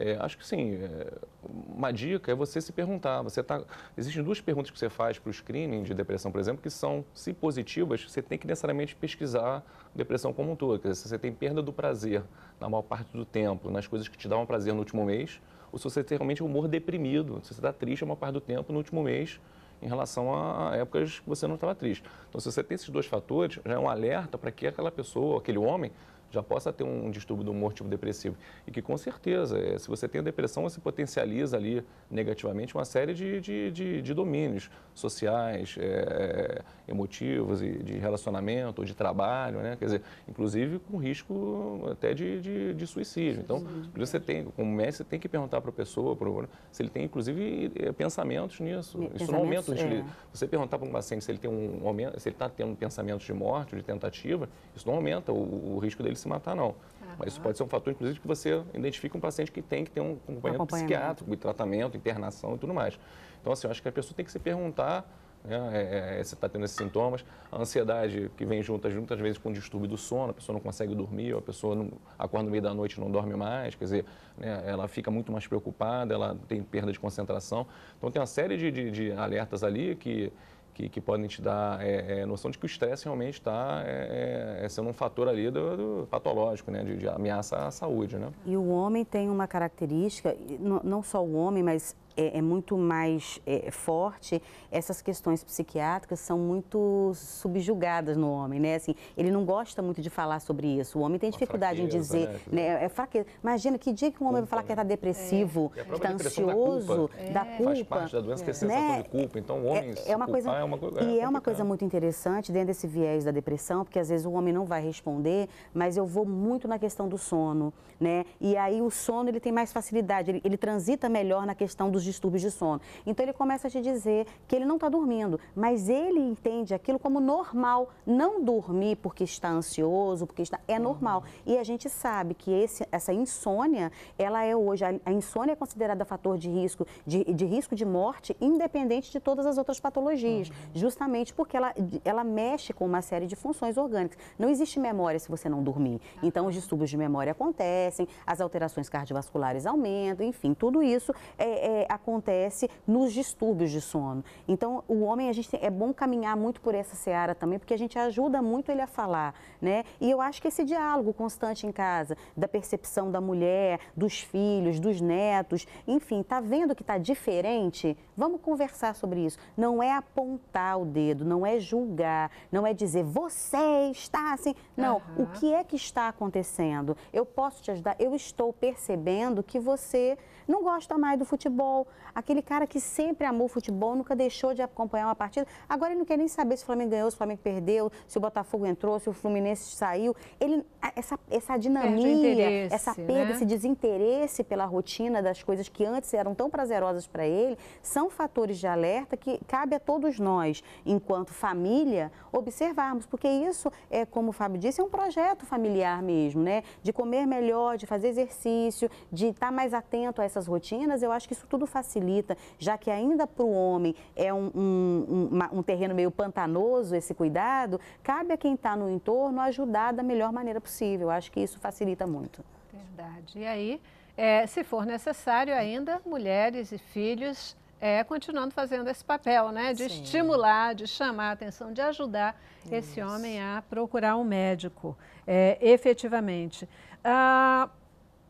Speaker 4: É, acho que sim, é, uma dica é você se perguntar. Você tá, existem duas perguntas que você faz para o screening de depressão, por exemplo, que são, se positivas, você tem que necessariamente pesquisar depressão como um todo. Quer dizer, você tem perda do prazer na maior parte do tempo, nas coisas que te dão prazer no último mês, ou se você tem realmente humor deprimido, se você está triste a maior parte do tempo no último mês, em relação a épocas que você não estava triste. Então, se você tem esses dois fatores, já é um alerta para que aquela pessoa, aquele homem, já possa ter um distúrbio do humor tipo depressivo. E que, com certeza, é, se você tem a depressão, você potencializa ali negativamente uma série de, de, de, de domínios sociais, é, emotivos, e de relacionamento, de trabalho, né? Quer dizer, inclusive com risco até de, de, de suicídio. Então, você tem, como mestre, você tem que perguntar para a pessoa pro, se ele tem, inclusive, pensamentos nisso. Pensamentos, né, Isso não aumenta o é. Você perguntar para um paciente se ele tem um se ele está tendo pensamentos de morte, de tentativa, isso não aumenta o, o risco dele ele se matar, não. Mas isso pode ser um fator, inclusive, que você identifica um paciente que tem que ter um acompanhamento, um psiquiátrico, tratamento, internação e tudo mais. Então, assim, eu acho que a pessoa tem que se perguntar né, é, é, você é, está tendo esses sintomas. A ansiedade que vem juntas, muitas vezes com distúrbio do sono, a pessoa não consegue dormir, a pessoa não, acorda no meio da noite e não dorme mais, quer dizer, né, ela fica muito mais preocupada, ela tem perda de concentração. Então tem uma série de, de, de alertas ali que que, que podem te dar é, é, noção de que o estresse realmente está é, é, é, sendo um fator ali do, do patológico, né, de, de, ameaça à saúde. Né?
Speaker 3: E o homem tem uma característica, não só o homem, mas é, é muito mais é, é, forte, essas questões psiquiátricas são muito subjugadas no homem, né? Assim, ele não gosta muito de falar sobre isso. O homem tem dificuldade fraqueza, em dizer, né? né? É fraqueza. Imagina que dia que um homem vai falar que está é né? depressivo, é. que está ansioso, da culpa. Da culpa Faz parte da doença que é né? sensação né? de
Speaker 4: culpa. Então, o homem é, é uma coisa é uma, e é uma coisa
Speaker 3: muito interessante dentro desse viés da depressão, porque às vezes o homem não vai responder, mas eu vou muito na questão do sono, né? E aí o sono ele tem mais facilidade, ele, ele transita melhor na questão dos distúrbios de sono. Então ele começa a te dizer que ele não está dormindo, mas ele entende aquilo como normal. Não dormir porque está ansioso, porque está. É normal. Uhum. E a gente sabe que esse, essa insônia, ela é hoje. A, a insônia é considerada fator de risco, de, de, risco de morte, independente de todas as outras patologias. Uhum. Justamente porque ela, ela mexe com uma série de funções orgânicas. Não existe memória se você não dormir. Então os distúrbios de memória acontecem, as alterações cardiovasculares aumentam, enfim, tudo isso é, é, acontece nos distúrbios de sono. Então, o homem, a gente é bom caminhar muito por essa seara também, porque a gente ajuda muito ele a falar, né? E eu acho que esse diálogo constante em casa, da percepção da mulher, dos filhos, dos netos, enfim, tá vendo que tá diferente? Vamos conversar sobre isso. Não é apontar o dedo, não é julgar, não é dizer você está assim. Não, uhum. o que é que está acontecendo? Eu posso te ajudar? Eu estou percebendo que você não gosta mais do futebol, aquele cara que sempre amou futebol, nunca deixou de acompanhar uma partida, agora ele não quer nem saber se o Flamengo ganhou, se o Flamengo perdeu, se o Botafogo entrou, se o Fluminense saiu. Ele, essa, essa dinamia, essa né? perda, né? esse desinteresse pela rotina das coisas que antes eram tão prazerosas para ele, são fatores de alerta que cabe a todos nós, enquanto família, observarmos, porque isso, é, como o Fábio disse, é um projeto familiar mesmo, né? De comer melhor, de fazer exercício, de estar tá mais atento a essas essas rotinas, eu acho que isso tudo facilita, já que ainda para o homem é um, um, um, um, terreno meio pantanoso esse cuidado, cabe a quem está no entorno
Speaker 1: ajudar da melhor maneira possível. Eu acho que isso facilita muito. Verdade. E aí, é, se for necessário ainda, mulheres e filhos é, continuando fazendo esse papel, né? De Sim. estimular, de chamar a atenção, de ajudar Isso. esse homem a procurar um médico, é, efetivamente. Ah,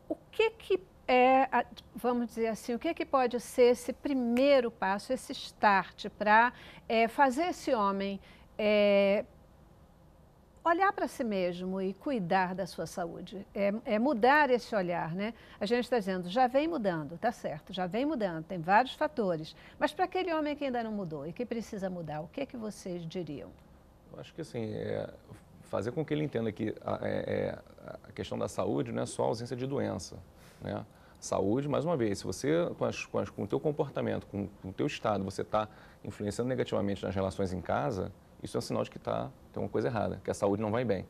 Speaker 1: o que que é, vamos dizer assim, o que, é que pode ser esse primeiro passo, esse start para é, fazer esse homem é, olhar para si mesmo e cuidar da sua saúde? É, é mudar esse olhar, né? A gente está dizendo, já vem mudando, tá certo, já vem mudando, tem vários fatores. Mas para aquele homem que ainda não mudou e que precisa mudar, o que, é que vocês diriam?
Speaker 4: Eu acho que assim, é, fazer com que ele entenda que a, é, a questão da saúde não é só ausência de doença. Né? saúde, mais uma vez, se você, com, as, com, as, com o teu comportamento, com, com o teu estado, você está influenciando negativamente nas relações em casa, isso é um sinal de que tá, tem uma coisa errada, que a saúde não vai bem.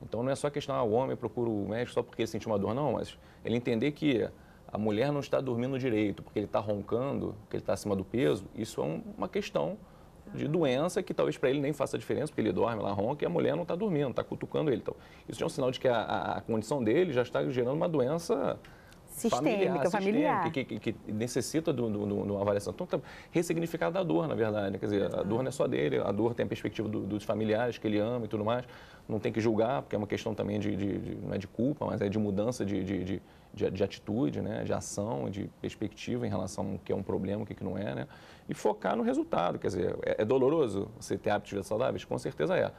Speaker 4: Então não é só questão, ah, o homem procura o médico só porque ele sentiu uma dor, não, mas ele entender que a mulher não está dormindo direito, porque ele está roncando, porque ele está acima do peso, isso é um, uma questão de doença que talvez para ele nem faça diferença, porque ele dorme, lá ronca e a mulher não está dormindo, está cutucando ele. Então, isso é um sinal de que a, a, a condição dele já está gerando uma doença sistêmica, familiar, familiar. Que, que, que, necessita de uma avaliação. Então, tá ressignificado da dor, na verdade. Quer dizer, a dor não é só dele, a dor tem a perspectiva do, dos familiares que ele ama e tudo mais. Não tem que julgar, porque é uma questão também de, de, de não é de culpa, mas é de mudança de, de, de, atitude, né? de ação, de perspectiva em relação ao que é um problema, o que, que não é, né? E focar no resultado. Quer dizer, é, é doloroso você ter hábitos saudáveis? Com certeza é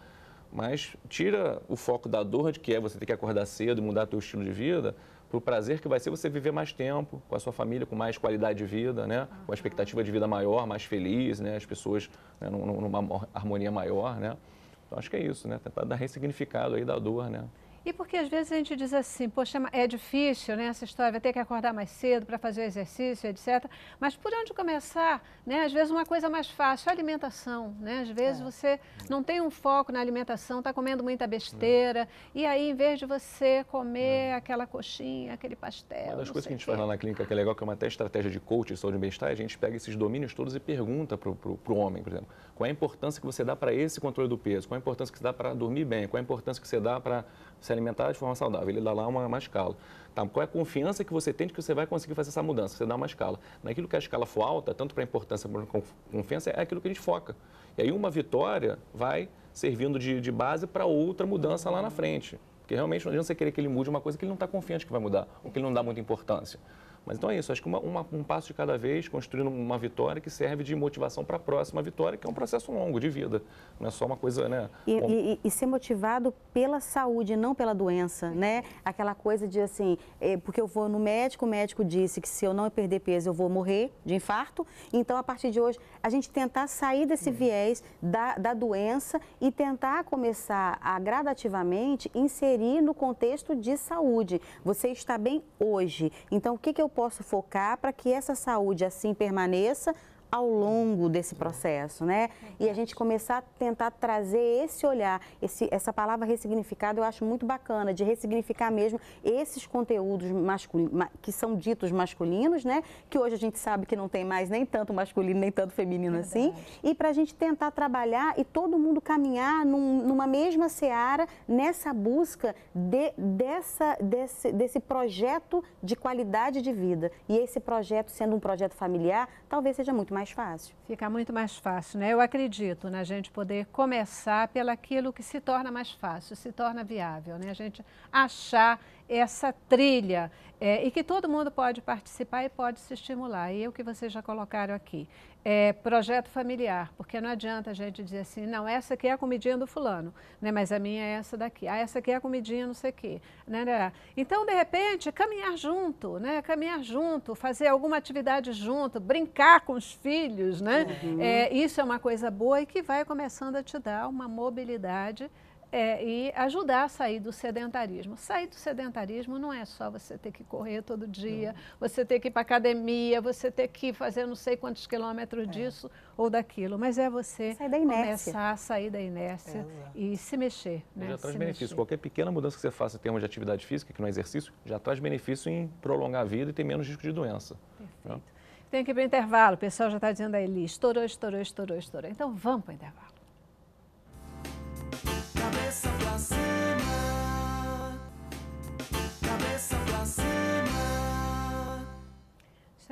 Speaker 4: mas tira o foco da dor de que é você ter que acordar cedo e mudar teu estilo de vida para o prazer que vai ser você viver mais tempo com a sua família, com mais qualidade de vida, né? Uhum. com a expectativa de vida maior, mais feliz, né? as pessoas né? numa harmonia maior. Né? Então, acho que é isso, né? tentar dar ressignificado aí da dor. Né?
Speaker 1: E porque às vezes a gente diz assim, poxa, é difícil, né, essa história, vai ter que acordar mais cedo para fazer o exercício, etc. Mas por onde começar, né, às vezes uma coisa mais fácil, a alimentação, né? Às vezes é. você não tem um foco na alimentação, está comendo muita besteira, é. e aí em vez de você comer é. aquela coxinha, aquele pastel, Uma
Speaker 4: das coisas que a gente faz lá na clínica que é legal, que é uma até estratégia de coaching, saúde e bem-estar, é a gente pega esses domínios todos e pergunta para o homem, por exemplo, qual é a importância que você dá para esse controle do peso, qual é a importância que você dá para dormir bem, qual é a importância que você dá para se alimentar de forma saudável. Ele dá lá uma, uma escala. Tá, qual é a confiança que você tem de que você vai conseguir fazer essa mudança? Você dá uma escala. Naquilo que a escala for alta, tanto para importância quanto para confiança, é aquilo que a gente foca. E aí uma vitória vai servindo de, de base para outra mudança lá na frente. Porque realmente não adianta você querer que ele mude uma coisa que ele não está confiante que vai mudar, ou que ele não dá muita importância. Mas então é isso, acho que uma, uma, um passo de cada vez, construindo uma vitória que serve de motivação para a próxima vitória, que é um processo longo de vida, não é só uma coisa, né? E, e,
Speaker 3: e ser motivado pela saúde, não pela doença, né? Aquela coisa de assim, é, porque eu vou no médico, o médico disse que se eu não perder peso eu vou morrer de infarto, então a partir de hoje a gente tentar sair desse hum. viés da, da doença e tentar começar a gradativamente inserir no contexto de saúde. Você está bem hoje, então o que, que eu posso focar para que essa saúde assim permaneça ao longo desse processo, né? E a gente começar a tentar trazer esse olhar, esse, essa palavra ressignificado eu acho muito bacana, de ressignificar mesmo esses conteúdos masculinos, que são ditos masculinos, né? Que hoje a gente sabe que não tem mais nem tanto masculino, nem tanto feminino Verdade. assim. E para a gente tentar trabalhar e todo mundo caminhar num, numa mesma seara, nessa busca de, dessa, desse, desse projeto de qualidade
Speaker 1: de vida. E esse projeto, sendo um projeto familiar, talvez seja muito mais mais fácil. Fica muito mais fácil, né? Eu acredito na gente poder começar aquilo que se torna mais fácil, se torna viável, né? A gente achar essa trilha é, e que todo mundo pode participar e pode se estimular. E é o que vocês já colocaram aqui. É, projeto familiar, porque não adianta a gente dizer assim, não, essa aqui é a comidinha do fulano, né, mas a minha é essa daqui, ah, essa aqui é a comidinha não sei o quê. Né, né, né. então, de repente, caminhar junto, né, caminhar junto, fazer alguma atividade junto, brincar com os filhos, né, uhum. é, isso é uma coisa boa e que vai começando a te dar uma mobilidade é, e ajudar a sair do sedentarismo. Sair do sedentarismo não é só você ter que correr todo dia, não. você ter que ir para academia, você ter que fazer não sei quantos quilômetros é. disso ou daquilo, mas é você começar a sair da inércia é, e se mexer. Né? Já traz se benefício. Mexer.
Speaker 4: Qualquer pequena mudança que você faça em termos de atividade física, que não é exercício, já traz benefício em prolongar a vida e ter menos risco de doença. Né? Perfeito. Né?
Speaker 1: Tem que ir para o intervalo. O pessoal já está dizendo aí, estourou, estourou, estourou, estourou. Então vamos para o intervalo.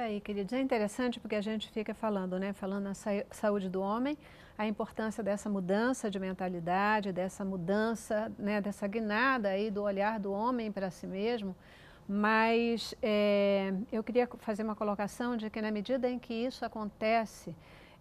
Speaker 1: aí, queridos. É interessante porque a gente fica falando, né? Falando na saúde do homem, a importância dessa mudança de mentalidade, dessa mudança, né? Dessa guinada aí do olhar do homem para si mesmo. Mas é, eu queria fazer uma colocação de que na medida em que isso acontece,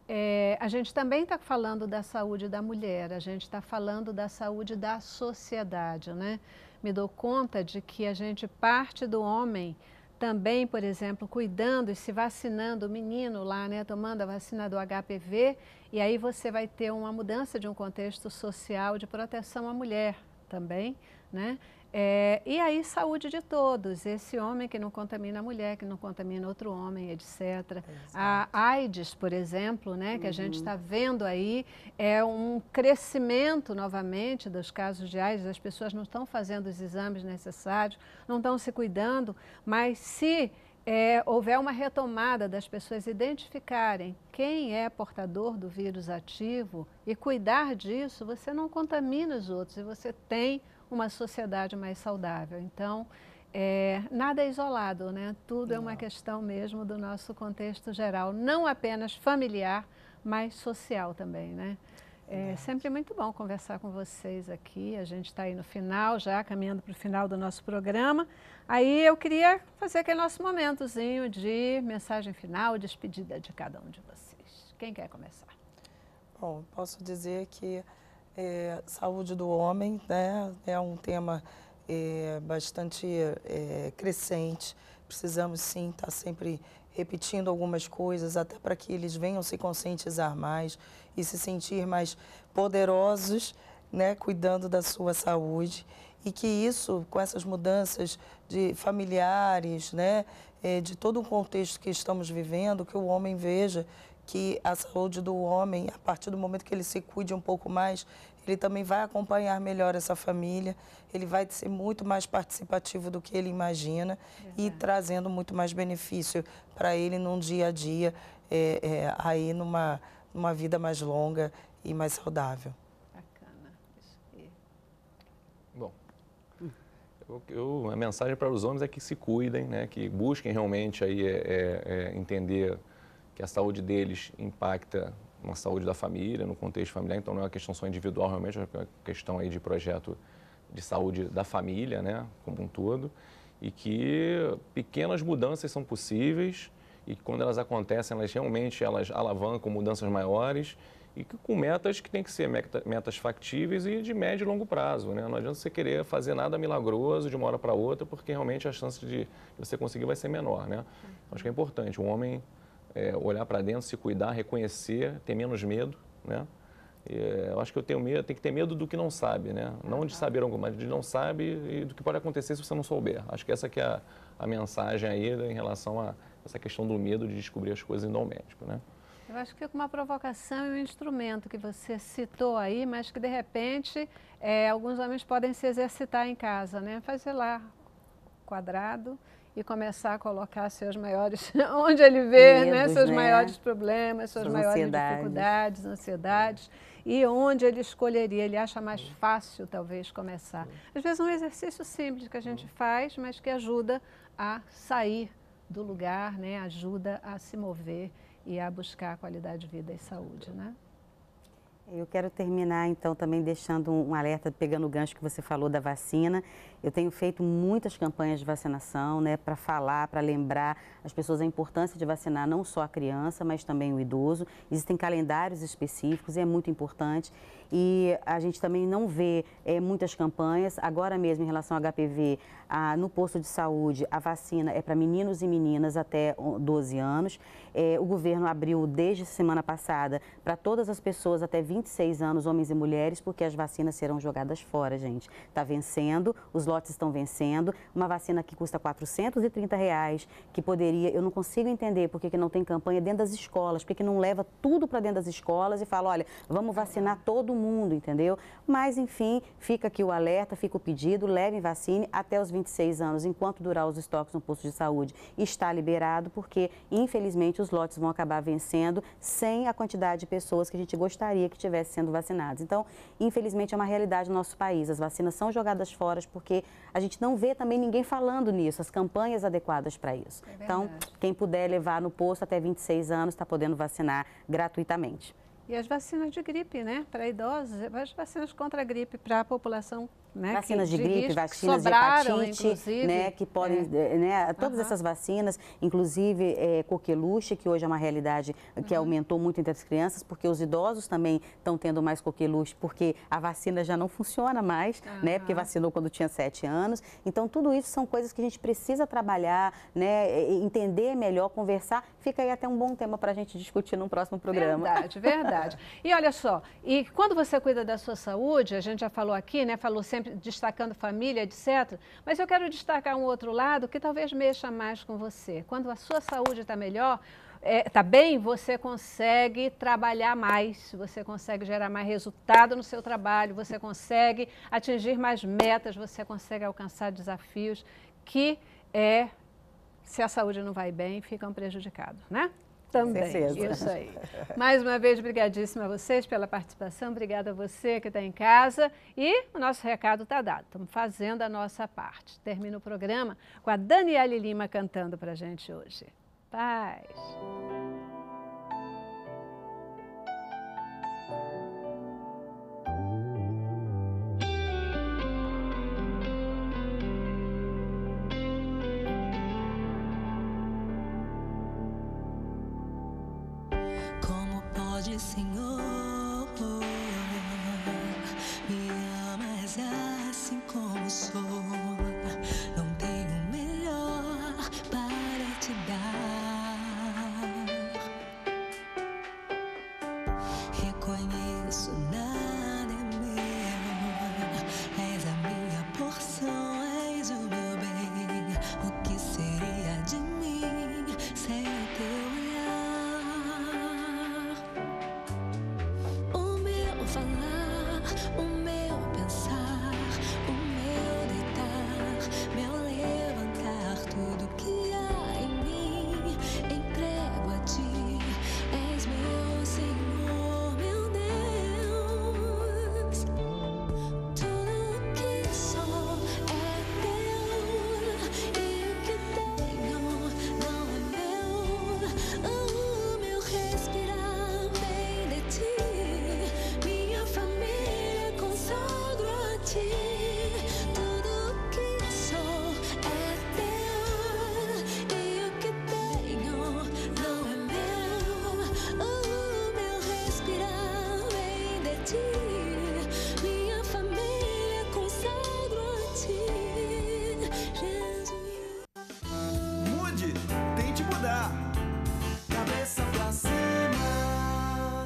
Speaker 1: é, a gente também está falando da saúde da mulher, a gente está falando da saúde da sociedade, né? Me dou conta de que a gente parte do homem também, por exemplo, cuidando e se vacinando o menino lá, né, tomando a vacina do HPV, e aí você vai ter uma mudança de um contexto social de proteção à mulher também, né? É, e aí, saúde de todos. Esse homem que não contamina a mulher, que não contamina outro homem, etc. Exato. A AIDS, por exemplo, né, que uhum. a gente está uhum. vendo aí, é um crescimento novamente dos casos de AIDS. As pessoas não estão fazendo os exames necessários, não estão se cuidando, mas se é, houver uma retomada das pessoas identificarem quem é portador do vírus ativo e cuidar disso, você não contamina os outros e você tem uma sociedade mais saudável. Então, é, nada é isolado, né? Tudo Não. é uma questão mesmo do nosso contexto geral, não apenas familiar, mas social também, né? É sempre muito bom conversar com vocês aqui. A gente está aí no final, já caminhando para o final do nosso programa. Aí eu queria fazer aquele nosso momentozinho de mensagem final, despedida de cada um de vocês. Quem quer começar?
Speaker 5: Bom, posso dizer que é, saúde do homem né, é um tema é, bastante é, crescente. Precisamos sim estar tá sempre repetindo algumas coisas, até para que eles venham se conscientizar mais e se sentir mais poderosos, né, cuidando da sua saúde. E que isso, com essas mudanças de familiares, né, é, de todo o contexto que estamos vivendo, que o homem veja que a saúde do homem, a partir do momento que ele se cuide um pouco mais, ele também vai acompanhar melhor essa família, ele vai ser muito mais participativo do que ele imagina e trazendo muito mais benefício para ele num dia a dia, é, é, aí numa, numa vida mais longa e mais saudável. Bacana.
Speaker 4: Bom, eu, a mensagem para os homens é que se cuidem, né, que busquem realmente aí é, é, é entender que a saúde deles impacta na saúde da família, no contexto familiar, então não é uma questão só individual, realmente é uma questão aí de projeto de saúde da família, né, como um todo, e que pequenas mudanças são possíveis e quando elas acontecem, elas realmente elas alavancam mudanças maiores e que, com metas que têm que ser metas factíveis e de médio e longo prazo. Né? Não adianta você querer fazer nada milagroso de uma hora para outra, porque realmente a chance de você conseguir vai ser menor. Né? Acho que é importante. O homem é, olhar para dentro, se cuidar, reconhecer, ter menos medo, né? É, eu acho que eu tenho medo, tem que ter medo do que não sabe, né? Não de saber alguma coisa, de não sabe e do que pode acontecer se você não souber. Acho que essa que é a, a mensagem aí em relação a essa questão do medo de descobrir as coisas indo ao médico, né?
Speaker 1: Eu acho que fica é uma provocação e um instrumento que você citou aí, mas que de repente é, alguns homens podem se exercitar em casa, né? Fazer lá quadrado, e começar a colocar seus maiores, onde ele vê né, Medos, né, seus né? maiores problemas, suas, maiores ansiedades. dificuldades, ansiedades, e onde ele escolheria, ele acha mais fácil talvez começar. Às vezes é um exercício simples que a gente faz, mas que ajuda a sair do lugar, né, ajuda a se mover e a buscar qualidade de vida e saúde. Né?
Speaker 3: Eu quero terminar então também deixando um alerta, pegando o gancho que você falou da vacina eu tenho feito muitas campanhas de vacinação, né, para falar, para lembrar as pessoas a importância de vacinar não só a criança, mas também o idoso. Existem calendários específicos e é muito importante. E a gente também não vê é, muitas campanhas. Agora mesmo, em relação ao HPV, a, no posto de saúde, a vacina é para meninos e meninas até 12 anos. É, o governo abriu desde semana passada para todas as pessoas até 26 anos, homens e mulheres, porque as vacinas serão jogadas fora, gente. Está vencendo os lotes estão vencendo, uma vacina que custa 430 reais, que poderia, eu não consigo entender por que não tem campanha dentro das escolas, por que não leva tudo para dentro das escolas e fala, olha, vamos vacinar todo mundo, entendeu? Mas, enfim, fica aqui o alerta, fica o pedido, levem vacine até os 26 anos, enquanto durar os estoques no posto de saúde. Está liberado, porque, infelizmente, os lotes vão acabar vencendo sem a quantidade de pessoas que a gente gostaria que estivesse sendo vacinadas. Então, infelizmente, é uma realidade no nosso país. As vacinas são jogadas fora porque a gente não vê também ninguém falando nisso, as campanhas adequadas para isso. É então, quem puder levar no posto até 26 anos está podendo vacinar gratuitamente.
Speaker 1: E as vacinas de gripe, né? Para idosos, as vacinas contra a gripe para a população
Speaker 3: né, vacinas de gripe, vacinas sobraram, de hepatite, né, que podem, é. né, todas uhum. essas vacinas, inclusive é, coqueluche, que hoje é uma realidade que uhum. aumentou muito entre as crianças, porque os idosos também estão tendo mais coqueluche, porque a vacina já não funciona mais, uhum. né, porque vacinou quando tinha 7 anos. Então, tudo isso são coisas que a gente precisa trabalhar, né, entender melhor, conversar. Fica aí até um bom tema para a gente discutir num próximo programa. Verdade, verdade.
Speaker 1: e olha só, e quando você cuida da sua saúde, a gente já falou aqui, né, falou sempre sempre destacando família, etc. Mas eu quero destacar um outro lado que talvez mexa mais com você. Quando a sua saúde está melhor, está é, tá bem, você consegue trabalhar mais, você consegue gerar mais resultado no seu trabalho, você consegue atingir mais metas, você consegue alcançar desafios que é se a saúde não vai bem, ficam prejudicados, né? Também, Certeza. isso aí. Mais uma vez, obrigadíssima a vocês pela participação, obrigada a você que está em casa e o nosso recado está dado, estamos fazendo a nossa parte. Termina o programa com a Daniele Lima cantando para gente hoje. Paz!